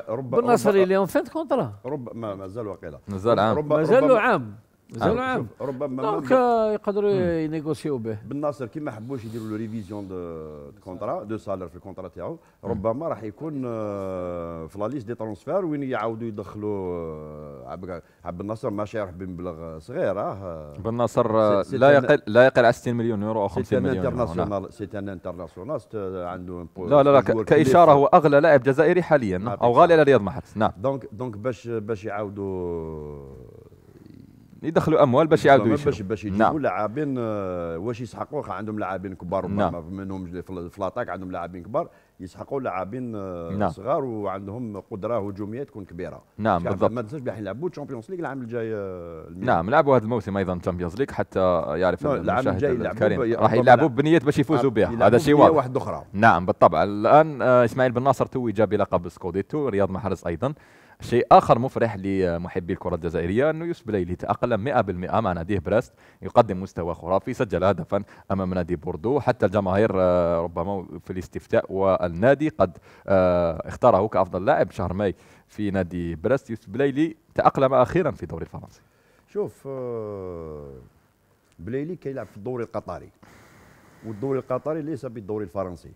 ربما بالنصر اللي اون فين كونترا ربما مازال واقيلا مازال عام مازال عام زعما آه. ربما دونك يقدروا ينيغوسيو به بن ناصر كي ما حبوش يديروا له ريفيزيون دو كونترا دو سالير في الكونترا تاعو ربما راح يكون آه، في لا ليست دي ترونسفير وين يعاودوا يدخلوا آه، عبد الناصر ماشي راح بمبلغ صغير راه بن ناصر لا يقل لا يقل على 60 مليون يورو او 50 مليون انترناسيونال سيت ان انترناسيونال عنده لا لا لا كاشاره هو اغلى لاعب جزائري حاليا او غالي على رياض محرز نعم دونك دونك باش باش يعاودوا يدخلوا اموال باش يعاودوا باش باش يجيبوا نعم. لاعبين آه، واش يسحقوا عندهم لاعبين كبار نعم. منهم في الاطاك عندهم لاعبين كبار يسحقوا لاعبين آه، نعم. صغار وعندهم قدره هجوميه تكون كبيره نعم بالضبط ما تنساش بلي يلعبوا الشامبيونز ليغ العام الجاي آه، نعم لعبوا هذا الموسم ايضا الشامبيونز ليغ حتى يعرف نعم، المشاهد الكريم راح يلعبوا بنيه باش يفوزوا بها هذا شيء واضح واحد اخرى نعم بالطبع الان اسماعيل بن ناصر توج بلقب سكوديتو رياض محرز ايضا شيء آخر مفرح لمحبي الكرة الجزائرية أنه يوسف بليلي تأقلم 100% مع ناديه براست يقدم مستوى خرافي سجل هدفا أمام نادي بوردو حتى الجماهير آه، ربما في الاستفتاء والنادي قد آه، اختاره كأفضل لاعب شهر ماي في نادي بريست يوسف بليلي تأقلم أخيرا في الدوري الفرنسي شوف آه، بليلي كيلعب في الدوري القطري والدوري القطري ليس بالدوري الفرنسي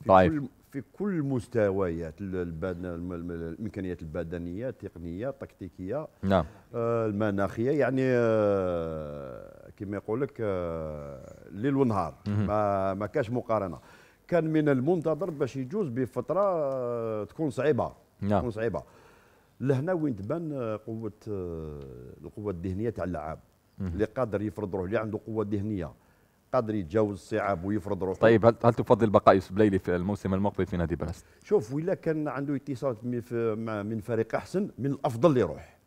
في طيب. كل في كل مستويات الامكانيات البدنيه التقنيه التكتيكيه نعم آه المناخيه يعني آه كما يقول لك آه ليل ونهار ما ما كاش مقارنه كان من المنتظر باش يجوز بفتره آه، تكون صعيبه نعم تكون صعيبه لهنا وين تبان آه، قوه آه، القوه الذهنيه تاع اللاعب اللي قادر يفرض روحه اللي عنده قوه ذهنيه قدر يتجاوز الصعاب ويفرض روحه طيب هل هل تفضل بقاء يوسف بليلي في الموسم المقبل في نادي بلاست؟ شوف ولا كان عنده اتصالات من فريق احسن من الافضل يروح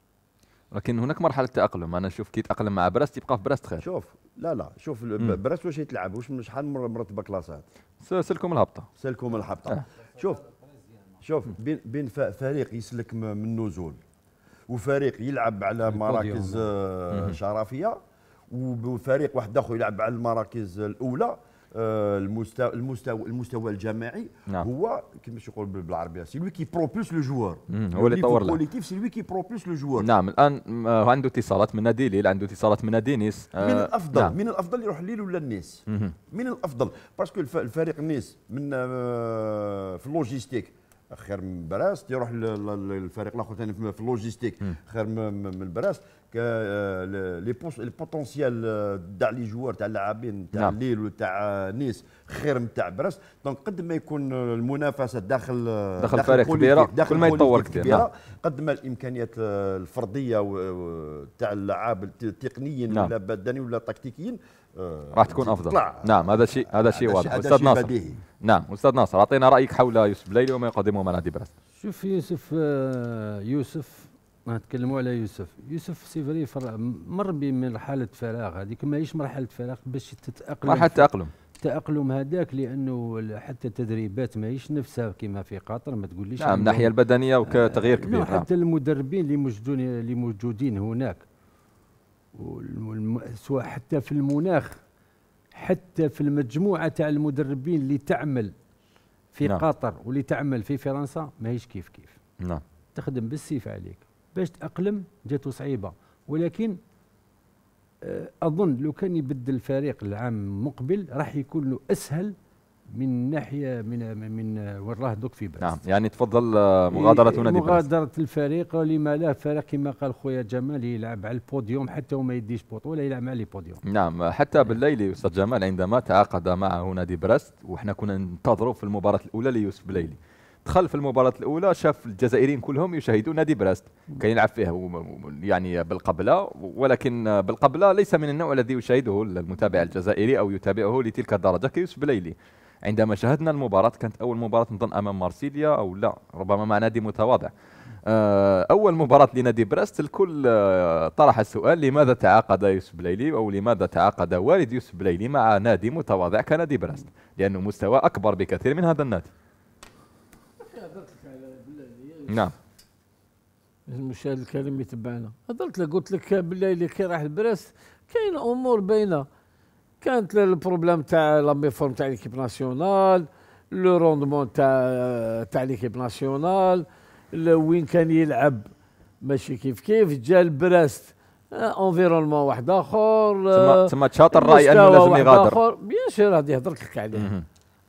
لكن هناك مرحله تاقلم انا أشوف كي تاقلم مع براست يبقى في براست خير شوف لا لا شوف براست واش يتلعب واش من شحال مرتبه كلاسات سلكم الهبطه سلكم الهبطه آه. شوف شوف بين بين فريق يسلك من النزول وفريق يلعب على مراكز آه، شرفيه وبفريق واحد اخر يلعب على المراكز الاولى المستوى آه، المستوى المستوى الجماعي نعم. هو كما يقول بالعربيه سي لوي كي بروبلس لو جوار هو اللي طور الكوليكتيف سي لوي كي بروبلس لو جوار نعم آه، الان عنده اتصالات من نادي ليل عنده اتصالات من نادي نيس آه، من الافضل نعم. من الافضل يروح ليل ولا نيس من الافضل باسكو الفريق نيس من في اللوجيستيك خير من براس يروح للفريق الاخر ثاني في اللوجيستيك خير من براس لي البوتونسيال euh, تاع لي جوار تاع اللاعبين تاع ليل وتاع نيس خير من تاع براس دونك قد ما يكون المنافسه داخل داخل, داخل فريق كبيره داخل كل ما يتطور كبيره نعم. قد ما الامكانيات آه، الفرديه تاع اللاعب تقنيا نعم. ولا بدنيا ولا تكتيكيا آه، راح تكون افضل نعم هذا شيء هذا شيء واضح هذا استاذ ناصر بديهي. نعم استاذ ناصر اعطينا رايك حول يوسف بليلي وما يقدمه نادي براس شوف يوسف آه، يوسف نتكلموا على يوسف يوسف سيفري مر بمرحله فراغ هذيك ماهيش مرحله فراغ باش تتاقلم مرحله تاقلم التاقلم هذاك لانه حتى التدريبات ماهيش نفسها كما في قطر ما تقوليش نعم من الناحيه البدنيه وكتغيير آه، كبير نعم، نعم. حتى المدربين اللي موجودين اللي موجودين هناك سواء حتى في المناخ حتى في المجموعه تاع المدربين اللي تعمل في نعم. قطر واللي تعمل في فرنسا ماهيش كيف كيف نعم تخدم بالسيف عليك باش تاقلم جاته صعيبه ولكن آه، اظن لو كان يبدل الفريق العام المقبل راح يكون له اسهل من ناحيه من من وراه دوك في باس نعم يعني تفضل آه، مغادره نادي مغادره الفريق لما لا فريق كما قال خويا جمال يلعب على البوديوم حتى وما يديش بطوله يلعب على البوديوم نعم حتى بالليلي استاذ جمال عندما تعاقد معه نادي برست وحنا كنا ننتظروا في المباراه الاولى ليوسف بليلي دخل في المباراة الأولى شاف الجزائريين كلهم يشاهدون نادي براست كان يلعب فيه يعني بالقبلة ولكن بالقبلة ليس من النوع الذي يشاهده المتابع الجزائري أو يتابعه لتلك الدرجة كيوسف بليلي عندما شاهدنا المباراة كانت أول مباراة نظن أمام مارسيليا أو لا ربما مع نادي متواضع آه، أول مباراة لنادي برست الكل آه، طرح السؤال لماذا تعاقد يوسف بليلي أو لماذا تعاقد والد يوسف بليلي مع نادي متواضع كنادي برست لأنه مستوى أكبر بكثير من هذا النادي نعم المشاهد الكريم يتبعنا هضرت لك قلت لك بالله اللي كي راح لبراس كاين امور باينه كانت البروبليم تاع ميفورم تاع ليكيب ناسيونال لو روندمون تاع تاع ليكيب ناسيونال وين كان يلعب ماشي كيف كيف جا البراست انفيرونمون آه، واحد اخر آه، تما تشاطر الراي انه لازم يغادر بيان سور هذه هضرت لك عليها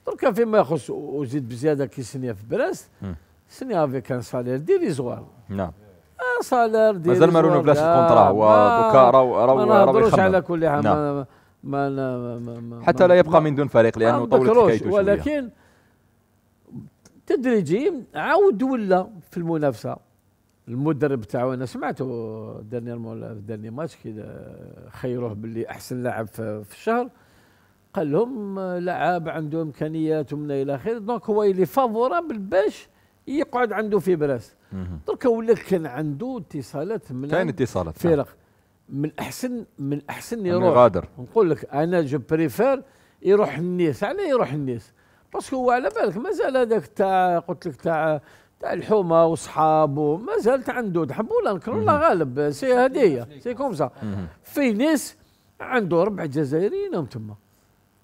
دركا فيما يخص وزيد بزياده كي سنيا في براست سنيا افيك ان سالير ديريزوار نعم سالير ديريزوار مازال ما بلاش الكونترا هو دوكا راهو راهو ما نهضروش على كل حال ما, ما, ما, ما حتى لا يبقى ما من دون فريق لانه طولت حكايته ولكن تدريجيا عاود ولا في المنافسه المدرب تاعو انا سمعته دانيال مول داني ماتش كي خيروه باللي احسن لاعب في الشهر قال لهم لعاب عنده امكانيات ومن الى اخره دونك هو اللي فافورابل باش يقعد عنده في براس درك ولا كان عنده اتصالات من كاين اتصالات نعم. فرق من احسن من احسن يروح يغادر نقول لك انا جو بريفير يروح النيس علاه يروح النيس باسكو هو على بالك مازال هذاك تاع قلت لك تاع تاع الحومه وصحابه مازالت عنده تحب ولا نكر ولا غالب سي هديه سي كوم سا في نيس عنده ربع جزائريين تما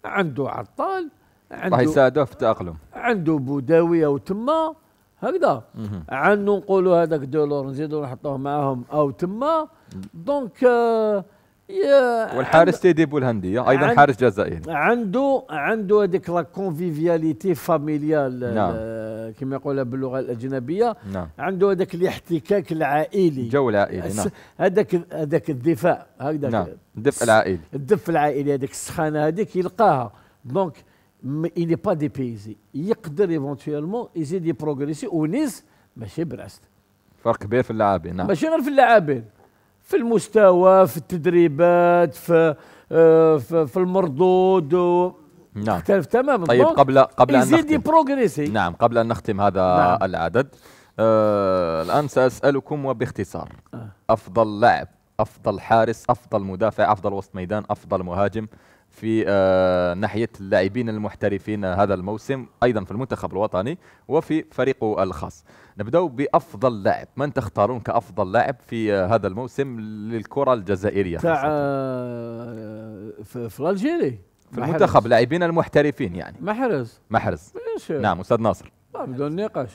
عنده عطال عنده راح يساعده في التاقلم عنده بوداويه وتما هكذا عندنا نقولوا هذاك دولور نزيدوا نحطوه معاهم او تما دونك آه، يا والحارس تيدي بولهندي ايضا حارس جزائري عنده عنده هذيك لا كونفيفياليتي فاميليال نعم. آه، كما يقولها باللغه الاجنبيه نعم. عنده هذاك الاحتكاك العائلي جو العائلي نعم هذاك هذاك الدفاع هكذا نعم الدفء العائلي الدفء العائلي هذيك السخانه هذيك يلقاها دونك مي il با pas dépaysé. Il peut يزيد يبروغريسي ونيس ماشي براست فرق كبير في اللاعبين نعم. ماشي غير في اللاعبين في المستوى في التدريبات في آه، في, في المردود و... نعم اختلف تماما طيب قبل قبل ان نختم بروغريسي نعم قبل ان نختم هذا نعم. العدد آه الان ساسالكم وباختصار آه. افضل لاعب افضل حارس افضل مدافع افضل وسط ميدان افضل مهاجم في آه، ناحية اللاعبين المحترفين هذا الموسم أيضا في المنتخب الوطني وفي فريقه الخاص نبدأ بأفضل لاعب من تختارون كأفضل لاعب في آه، هذا الموسم للكرة الجزائرية تاع آه، في الألجيري في المنتخب لاعبين المحترفين يعني محرز محرز نعم أستاذ ناصر بدون نقاش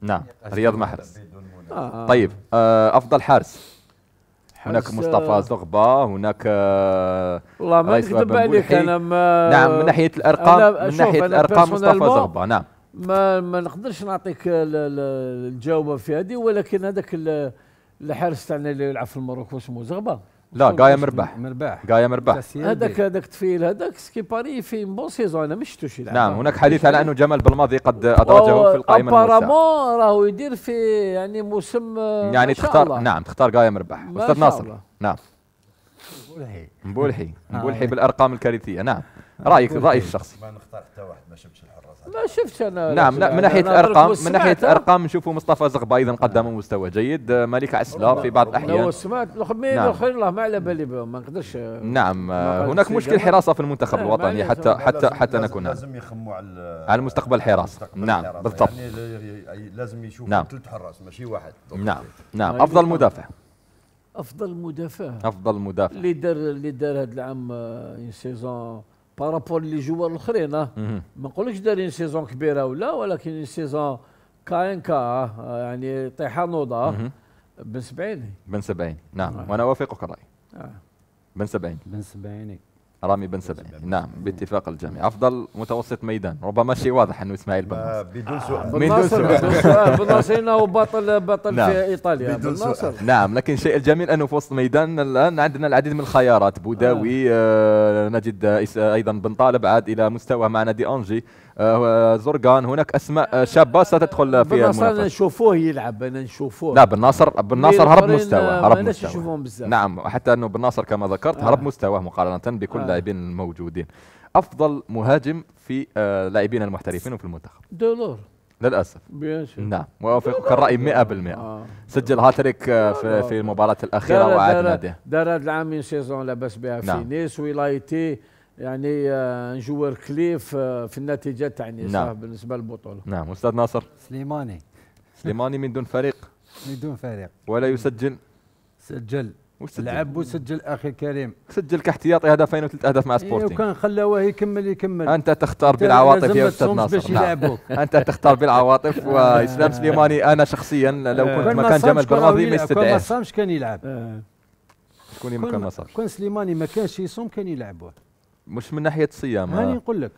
نعم رياض محرز طيب افضل حارس هناك مصطفى زغبة هناك آه، والله ما نكذب عليك انا ما نعم من ناحيه الارقام من ناحيه الارقام مصطفى زغبة نعم ما ما نقدرش نعطيك الجواب في هذه ولكن هذاك الحارس تاعنا اللي يلعب في المغرب واسمه مو زغبه لا جايا مربح مربح جايا مربح هذاك هذاك تفيل هذاك سكي باري في بون سيزون انا ما شفتوش يلعب نعم هناك حديث على انه جمال بالماضي قد ادرجه في القائمه الموسعه ابارامون راهو يدير في يعني موسم آه، يعني تختار الله. نعم تختار جايا مربح استاذ ناصر الله. نعم مبولحي مبولحي نعم. مبولحي بالارقام الكارثيه نعم رايك رايك الشخصي ما نختار حتى واحد ما شفتش الحراس ما شفتش انا نعم لا من ناحيه الارقام من ناحيه الارقام نشوفوا مصطفى زغبه ايضا قدم مستوى جيد مالك عسلا في بعض الاحيان لو سمعت نعم. الاخرين الله ما على بالي بهم ما نقدرش نعم آه، هناك مشكل حراسه في المنتخب نعم، الوطني حتى حتى حتى نكون لازم يخموا على على المستقبل الحراسه نعم بالضبط يعني لازم يشوفوا ثلاث نعم. حراس ماشي واحد نعم نعم افضل مدافع افضل مدافع افضل مدافع اللي دار اللي دار هذا العام اون آه، سيزون بارابور لي جوار الاخرين ما نقولكش دارين سيزون كبيره ولا ولكن سيزون كاين كا يعني طيحه نوضه بن سبعيني بن سبعيني نعم وانا اوافقك الراي بن سبعيني بن سبعيني رامي بن سبع نعم باتفاق الجميع افضل متوسط ميدان ربما شيء واضح انه اسماعيل بن آه، ناصر بدون آه، سؤال من دون سؤال بن ناصر انه بطل بطل نعم. في ايطاليا بدون سؤال نعم لكن الشيء الجميل انه في وسط الميدان الان عندنا العديد من الخيارات بوداوي آه. آه نجد ايضا بن طالب عاد الى مستوى مع نادي انجي آه، زرقان هناك اسماء آه، شابه ستدخل في المنافسه نشوفوه يلعب انا نشوفوه لا بن بالناصر بن هرب مستوى هرب مستوى نعم حتى انه بن كما ذكرت آه. هرب مستواه مقارنه بكل اللاعبين آه. الموجودين افضل مهاجم في آه، لاعبين المحترفين وفي المنتخب دولور للاسف نعم وافقك الراي 100% آه. سجل هاتريك في, في المباراه الاخيره وعاد ناديه هذا العام سيزون لاباس بها نعم. في نيس ولايتي يعني آه، جوار كليف آه، في النتيجه تاع يعني نعم. بالنسبه للبطوله نعم استاذ ناصر سليماني سليماني من دون فريق من دون فريق ولا يسجل سجل وسجل لعب وسجل اخي الكريم سجل كاحتياطي هدفين وثلاث اهداف مع إيه، سبورتينغ وكان خلاوه يكمل يكمل انت تختار بالعواطف يا استاذ ناصر نعم. انت تختار بالعواطف واسلام سليماني انا شخصيا لو كنت مكان جمال برماضي ما استدعاه ما صامش كان يلعب كوني مكان ما صامش كان سليماني ما كانش يصوم كان يلعبوه مش من ناحيه الصيام هاني نقول آه.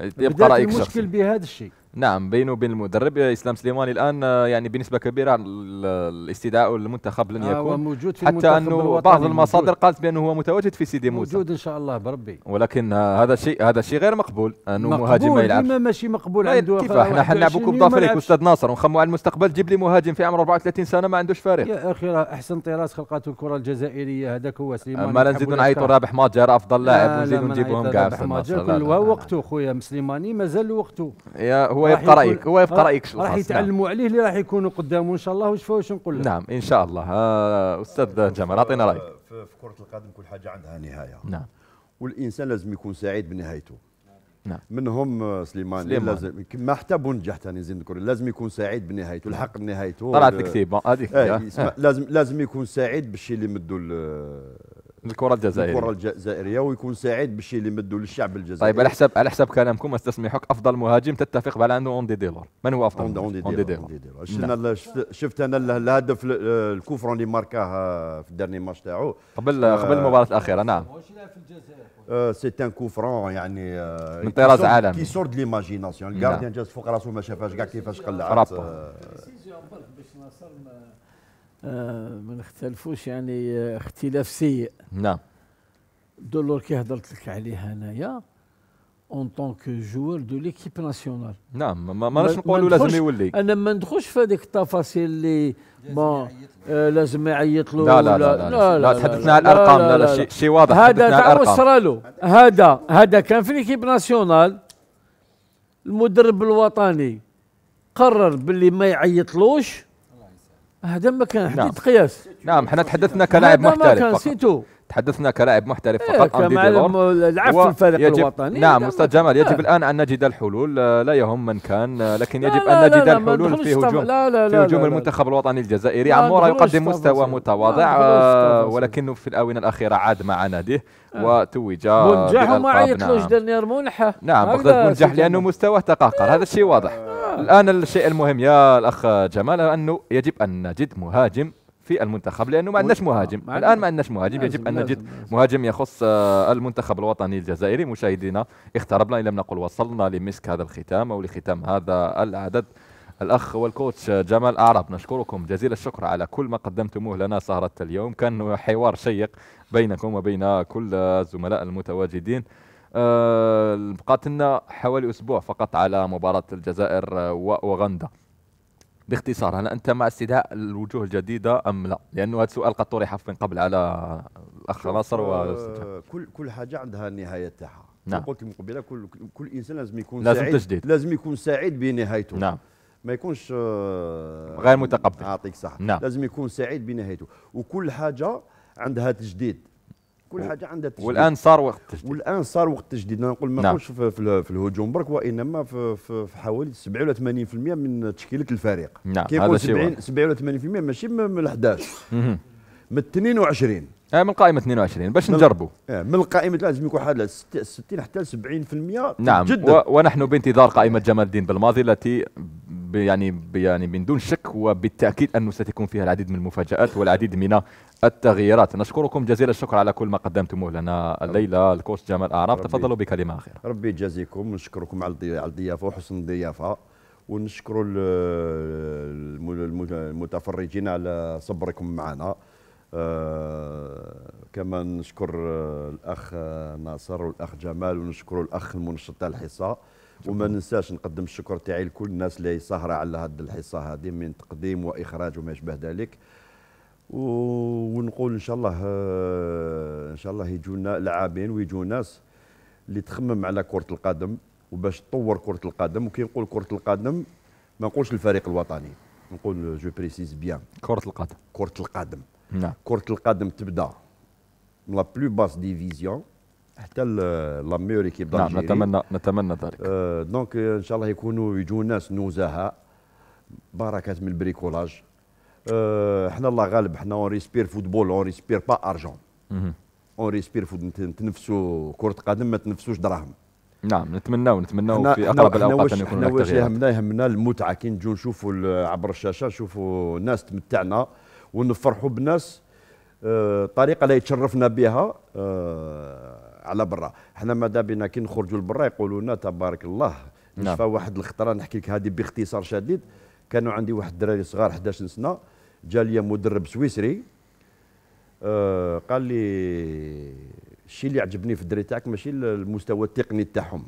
لك يبقى رايك شخصي المشكل بهذا الشيء نعم بينه وبين المدرب اسلام سليماني الان آه، يعني بنسبه كبيره الاستدعاء للمنتخب لن آه، يكون آه موجود في حتى انه بعض المصادر موجود. قالت بانه هو متواجد في سيدي موسى موجود ان شاء الله بربي ولكن آه، هذا الشيء هذا الشيء غير مقبول انه مهاجم ما يلعبش ماشي مقبول عنده كيف احنا حنلعبوا كوب فريق استاذ ناصر ونخموا على المستقبل جيب لي مهاجم في عمر 34 سنه ما عندوش فريق يا اخي راه احسن طراز خلقته الكره الجزائريه هذاك هو سليماني ما نزيدو نعيطوا رابح ماجر افضل لاعب ونزيدو نجيبوهم كاع رابح ماجر وقته خويا سليماني مازال وقته هو هو يبقى رايك هو يبقى رايك شو راح نعم. يتعلموا عليه اللي راح يكونوا قدامه ان شاء الله وش واش نقول لك نعم ان شاء الله آه استاذ جمال اعطينا رايك في كره القدم كل حاجه عندها نهايه نعم والانسان لازم يكون سعيد بنهايته نعم منهم آه، سليمان, سليمان. لازم ما حتى بنجح ثاني نزيد لازم يكون سعيد بنهايته الحق بنهايته طلعت الكتيبه هذيك إيه، لازم لازم يكون سعيد بالشيء اللي مدوا الكره الجزائريه الكره الجزائريه ويكون سعيد بالشيء اللي مدوا للشعب الجزائري طيب على حسب على حسب كلامكم استسمحك افضل مهاجم تتفق على انه اوندي ديلور من هو افضل اوندي ديلور, أوندي ديلور. أوندي ديلور. نعم. شفنا شفت انا الهدف الكفر اللي ماركاه في الدرني ماتش تاعو قبل آه قبل المباراه الاخيره نعم آه سي ان كوفرون يعني آه، من طراز عالمي كي سورد ليماجيناسيون الكارديان نعم. جات فوق راسه ما شافهاش كاع كيفاش قلعت آه، ما نختلفوش يعني آه، اختلاف سيء نعم دولور كي هضرت لك عليها انايا اون طونك جوار دو ليكيب ناسيونال نعم ما ماناش نقولوا لازم يولي انا ما ندخلش في هذيك التفاصيل اللي ما آه، لازم يعيط له لا لا لا لا, لا, تحدثنا على الارقام لا لا, شيء شي واضح هذا تاع وصرالو هذا هذا كان في ليكيب ناسيونال المدرب الوطني قرر باللي ما يعيطلوش هذا ما كان حديث نعم. قياس نعم احنا تحدثنا كلاعب محترف ما كان سيتو تحدثنا كلاعب محترف إيه، فقط عن ديديلور العفو الفريق الوطني نعم استاذ جمال يجب الان ان نجد الحلول آه، لا يهم من كان آه، لكن يجب لا ان نجد لا الحلول في هجوم لا لا لا في هجوم المنتخب الوطني الجزائري عمورة يقدم مستوى متواضع آه، ولكنه في الاونه الاخيره عاد مع ناديه وتوج منجح وما عيطلوش نعم. دنيير منحه نعم بغداد منجح لانه مستواه تقهقر هذا الشيء واضح الان الشيء المهم يا الاخ جمال انه يجب ان نجد مهاجم في المنتخب لانه ما عندناش مهاجم ما الان ما عندناش مهاجم يجب ان نجد مهاجم يخص آه، المنتخب الوطني الجزائري مشاهدينا اقتربنا ان لم نقل وصلنا لمسك هذا الختام او لختام هذا العدد الاخ والكوتش جمال اعرب نشكركم جزيل الشكر على كل ما قدمتموه لنا سهره اليوم كان حوار شيق بينكم وبين كل الزملاء المتواجدين بقات آه، لنا حوالي اسبوع فقط على مباراه الجزائر آه، واوغندا باختصار هل انت مع استدعاء الوجوه الجديده ام لا؟ لانه هذا السؤال قد طرح من قبل على الاخ ناصر و آه، كل كل حاجه عندها النهايه تاعها نعم قلت من قبل كل كل انسان لازم يكون لازم سعيد تجديد لازم يكون سعيد بنهايته نعم ما يكونش آه، غير متقبل اعطيك صح نعم. لازم يكون سعيد بنهايته وكل حاجه عندها تجديد كل حاجه عندها تجديد والان صار وقت التجديد والان صار وقت التجديد انا نقول ما نعم. نقولش نعم. في, في الهجوم برك وانما في, في, في حوالي 70 ولا 80% من تشكيله الفريق نعم كيف كيقول 70 70 ولا 80% ماشي من 11 من 22 آه من قائمه 22 باش نجربوا آه من القائمه لازم يكون حاجه 60 حتى 70% نعم جدا ونحن بانتظار قائمه جمال الدين بالماضي التي يعني يعني من دون شك وبالتاكيد انه ستكون فيها العديد من المفاجات والعديد من التغييرات نشكركم جزيل الشكر على كل ما قدمتموه لنا الليله الكوست جمال اعراب تفضلوا بكلمه اخيره ربي يجازيكم ونشكركم على الضيافه وحسن الضيافه ونشكر المتفرجين على صبركم معنا آه، كما نشكر الاخ ناصر والاخ جمال ونشكر الاخ المنشط الحصه وما ننساش نقدم الشكر تاعي لكل الناس اللي سهرة على هذه الحصة هذه من تقديم وإخراج وما يشبه ذلك ونقول إن شاء الله آه، إن شاء الله يجونا لاعبين ويجوا ناس اللي تخمم على كرة القدم وباش تطور كرة القدم وكي نقول كرة القدم ما نقولش الفريق الوطني نقول جو بريسيز بيان كرة القدم كرة القدم نعم كرة القدم تبدا من لا بلو باس ديفيزيون احتل الامريكي آه، نعم نتمنى نتمنى ذلك آه دونك ان شاء الله يكونوا يجوا ناس نزهاء بركات من البريكولاج آه احنا الله غالب احنا اون ريسبير فوتبول اون ريسبير با ارجون اون ريسبير تنفسوا كره قدم ما تنفسوش دراهم نعم نتمناو نتمناو في اقرب الاوقات ان يكون هناك تغيير يهمنا يهمنا المتعه كي نجوا نشوفوا عبر الشاشه نشوفوا ناس تمتعنا ونفرحوا بناس آه طريقه اللي يتشرفنا بها آه على برا احنا ماذا بينا كي نخرجوا لبرا يقولوا لنا تبارك الله نعم. واحد الخطره نحكي لك هذه باختصار شديد كانوا عندي واحد الدراري صغار 11 سنه جا لي مدرب سويسري آه قال لي الشيء اللي عجبني في الدري تاعك ماشي المستوى التقني تاعهم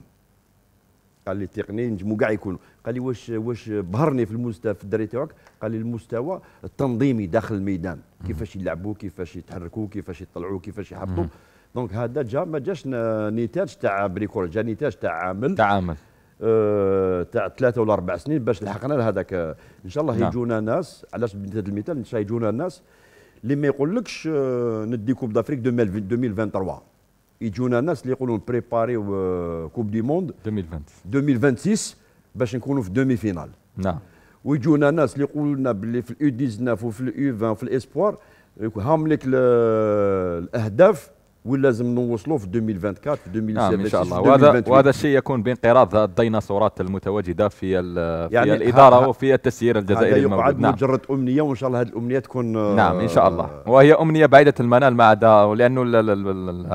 قال لي التقني نجمو كاع يكونوا قال لي واش واش بهرني في المستوى في الدري تاعك قال لي المستوى التنظيمي داخل الميدان كيفاش يلعبوا كيفاش يتحركوا كيفاش يطلعوا كيفاش يحطوا دونك هذا جا ما جاش نتاج تاع بريكول جا نتاج تاع عامل تعامل عامل آه، تاع ثلاثه ولا اربع سنين باش نعم. لحقنا لهذاك ان شاء الله نعم. يجونا ناس علاش بديت المثال ان شاء الله يجونا ناس اللي ما يقولكش آه، ندي كوب دافريك 2023 يجونا ناس اللي يقولون بريباري كوب دي موند 2020 2026 باش نكونوا في دومي فينال نعم ويجونا ناس اللي يقولوا لنا باللي في الاو 19 وفي الاو 20 وفي الاسبوار هاملك الاهداف ولازم نوصلوا في 2024 في 2027 آه ان شاء الله وهذا الشيء يكون بانقراض الديناصورات المتواجده في ال في يعني الاداره وفي التسيير الجزائري الموجود يقعد نعم. مجرد امنيه وان شاء الله هذه الامنيه تكون آه، نعم ان شاء الله وهي امنيه بعيده المنال ما عدا لانه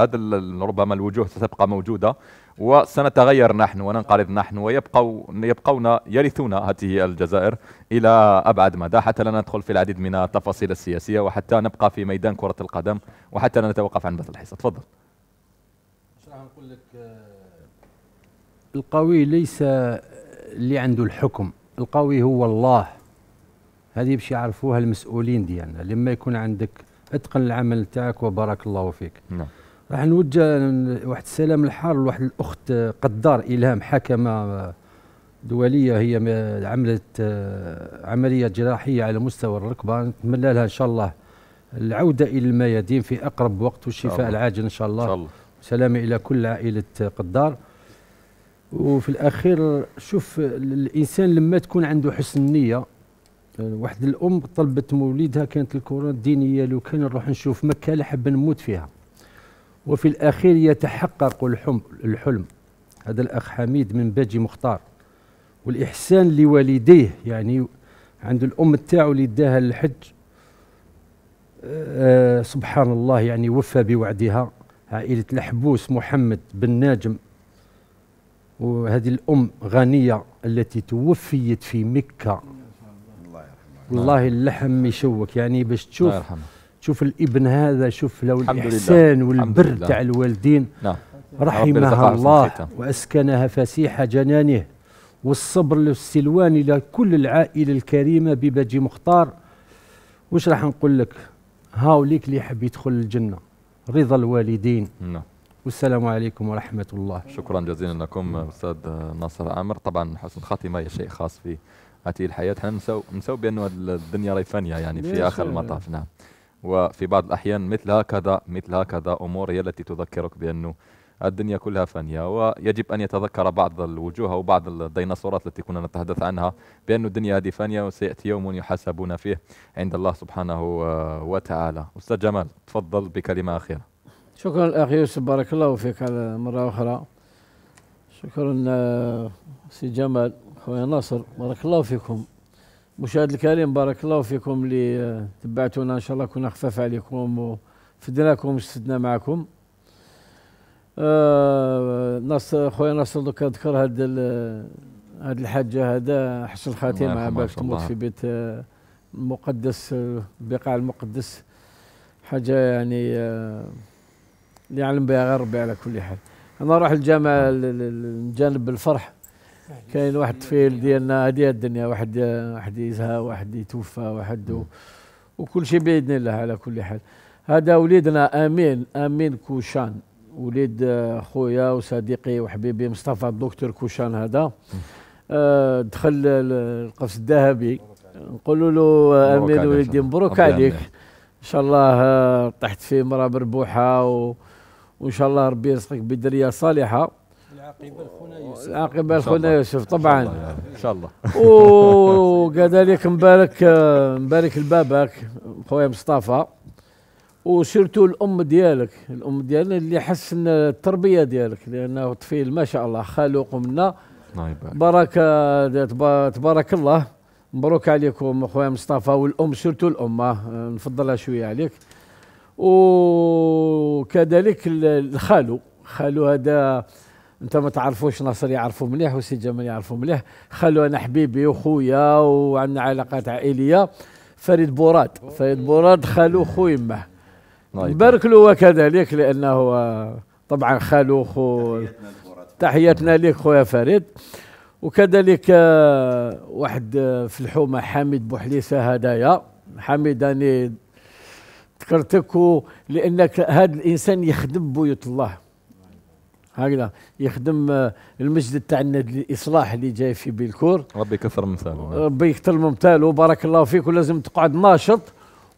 هذا ربما الوجوه ستبقى موجوده وسنتغير نحن وننقرض نحن ويبقوا يبقون يرثون هذه الجزائر الى ابعد مدى حتى لا ندخل في العديد من التفاصيل السياسيه وحتى نبقى في ميدان كره القدم وحتى لا نتوقف عن بث الحصه تفضل راح نقول لك القوي ليس اللي عنده الحكم القوي هو الله هذه باش يعرفوها المسؤولين ديالنا لما يكون عندك اتقن العمل تاعك وبارك الله فيك نعم راح نوجه واحد السلام الحار لواحد الاخت قدار الهام حكمه دوليه هي عملت آه، عمليه جراحيه على مستوى الركبه نتمنى لها ان شاء الله العوده الى الميادين في اقرب وقت والشفاء العاجل ان شاء الله, الله. سلامه الى كل عائله قدار وفي الاخير شوف الانسان لما تكون عنده حسن نيه آه، واحد الام طلبت مولدها كانت الكورونا الدينيه لو كان نروح نشوف مكه لا حب نموت فيها وفي الأخير يتحقق الحلم, الحلم هذا الأخ حميد من باجي مختار والإحسان لوالديه يعني عند الأم تاعو اللي داها للحج آه سبحان الله يعني وفى بوعدها عائلة الحبوس محمد بن ناجم وهذه الأم غنية التي توفيت في مكة الله يرحمه والله اللحم يشوك يعني باش تشوف الله يرحمه شوف الابن هذا شوف لو الاحسان والبر تاع الوالدين نعم رحمها الله نعم. واسكنها فسيح جنانه والصبر للسلوان الى كل العائله الكريمه بباجي مختار واش راح نقول لك هاوليك اللي يحب يدخل الجنه رضا الوالدين نعم والسلام عليكم ورحمة الله شكرا جزيلا لكم أستاذ ناصر عامر طبعا حسن خاتمة هي شيء خاص في هذه الحياة حنا نساو نساو بأنه الدنيا راهي فانية يعني في آخر المطاف نعم وفي بعض الأحيان مثل هكذا مثل هكذا أمور هي التي تذكرك بأنه الدنيا كلها فانية ويجب أن يتذكر بعض الوجوه أو بعض الديناصورات التي كنا نتحدث عنها بأن الدنيا هذه فانية وسيأتي يوم يحاسبون فيه عند الله سبحانه وتعالى أستاذ جمال تفضل بكلمة أخيرة شكرا أخي يوسف بارك الله فيك على مرة أخرى شكرا آه، سي جمال خويا ناصر بارك الله فيكم مشاهد الكريم بارك الله فيكم اللي تبعتونا ان شاء الله كنا خفاف عليكم وفدناكم واستفدنا معكم آه نصر خويا ناصر دوكا ذكر هاد هاد الحاجه هذا حسن خاتمه باك تموت في بيت مقدس بقاع المقدس حاجه يعني آه اللي يعلم بها غير ربي على كل حال انا راح الجامعه جانب الفرح كاين واحد الطفيل ديالنا هذه الدنيا واحد واحد يزها واحد يتوفى واحد وكل شيء باذن الله على كل حال هذا وليدنا امين امين كوشان وليد آه، خويا وصديقي وحبيبي مصطفى الدكتور كوشان هذا آه، دخل القفص الذهبي نقولوا له آه، امين وليدي مبروك عليك ان شاء الله طحت في مرا بربوحه و... وان شاء الله ربي يرزقك بدريه صالحه العاقبه الخونه يوسف العاقبه الخونه يوسف طبعا يعني، ان شاء الله وكذلك مبارك مبارك لباباك خويا مصطفى وسيرتو الام ديالك الام ديالنا اللي حسن التربيه ديالك لانه طفيل ما شاء الله خالق منا بارك تبارك الله مبروك عليكم خويا مصطفى والام سيرتو الام آه، نفضلها شويه عليك وكذلك الخالو خالو هذا انت ما تعرفوش ناصر يعرفوا مليح وسي جمال يعرفوا مليح خلو انا حبيبي وخويا وعندنا علاقات عائليه فريد بوراد فريد بوراد خالو خو يمه نبارك له وكذلك لانه طبعا خالو خو تحياتنا لك خويا فريد وكذلك آه، واحد آه، في الحومه حميد بوحليسه هدايا حميد راني ذكرتك لانك هذا الانسان يخدم بيوت الله هكذا يخدم آه، المسجد النادي الاصلاح اللي جاي في بلكور ربي يكثر مثاله ربي يكثر مثاله بارك الله فيك ولازم تقعد ناشط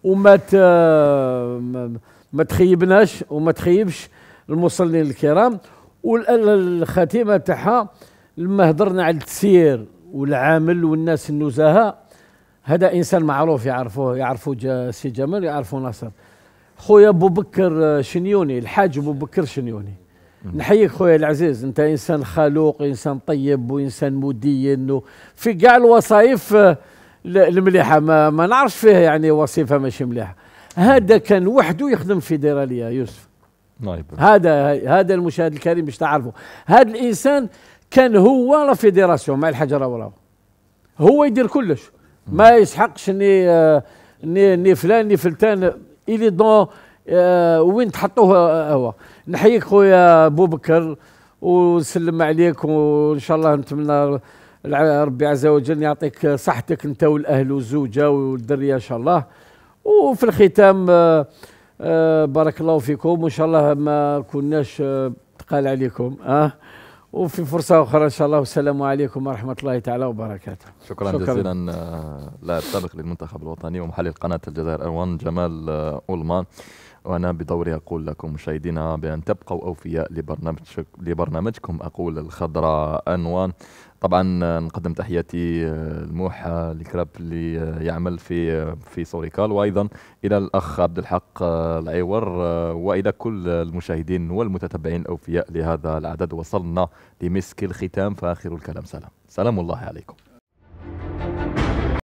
وما آه، ما تخيبناش وما تخيبش المصلين الكرام والخاتمه تاعها لما هضرنا على التسيير والعامل والناس النزهاء هذا انسان معروف يعرفوه يعرفوا سي جمال يعرفوا ناصر خويا ابو بكر آه، شنيوني الحاج ابو بكر شنيوني نحييك خويا العزيز انت انسان خلوق انسان طيب وانسان مدين في كاع الوصايف آه، المليحه ما, ما نعرفش فيها يعني وصيفه ماشي مليحه هذا كان وحده يخدم فيدراليه يوسف نايب هذا هذا المشاهد الكريم باش تعرفوا هذا الانسان كان هو لا فيدراسيون مع الحجره وراه هو يدير كلش ما يسحقش ني آه، ني, ني فلان ني فلتان الي آه، دون وين تحطوه هو نحييك خويا ابو بكر ونسلم عليك وان شاء الله نتمنى ربي عز وجل يعطيك صحتك انت والاهل والزوجه والدريه ان شاء الله وفي الختام آه، آه، بارك الله فيكم وان شاء الله ما كناش آه، تقال عليكم اه وفي فرصة أخرى إن شاء الله والسلام عليكم ورحمة الله تعالى وبركاته شكرا, شكرا جزيلا لاعب سابق للمنتخب الوطني ومحلل قناة الجزائر أروان جمال أولمان وأنا بدوري أقول لكم مشاهدينا بأن تبقوا أوفياء لبرنامجك لبرنامجكم أقول الخضراء أنوان طبعا نقدم تحياتي الموح آه، الكراب آه، اللي يعمل في آه، في سوريكال وايضا الى الاخ عبد الحق العيور والى كل المشاهدين والمتتبعين الاوفياء لهذا العدد وصلنا لمسك الختام فاخر الكلام سلام سلام الله عليكم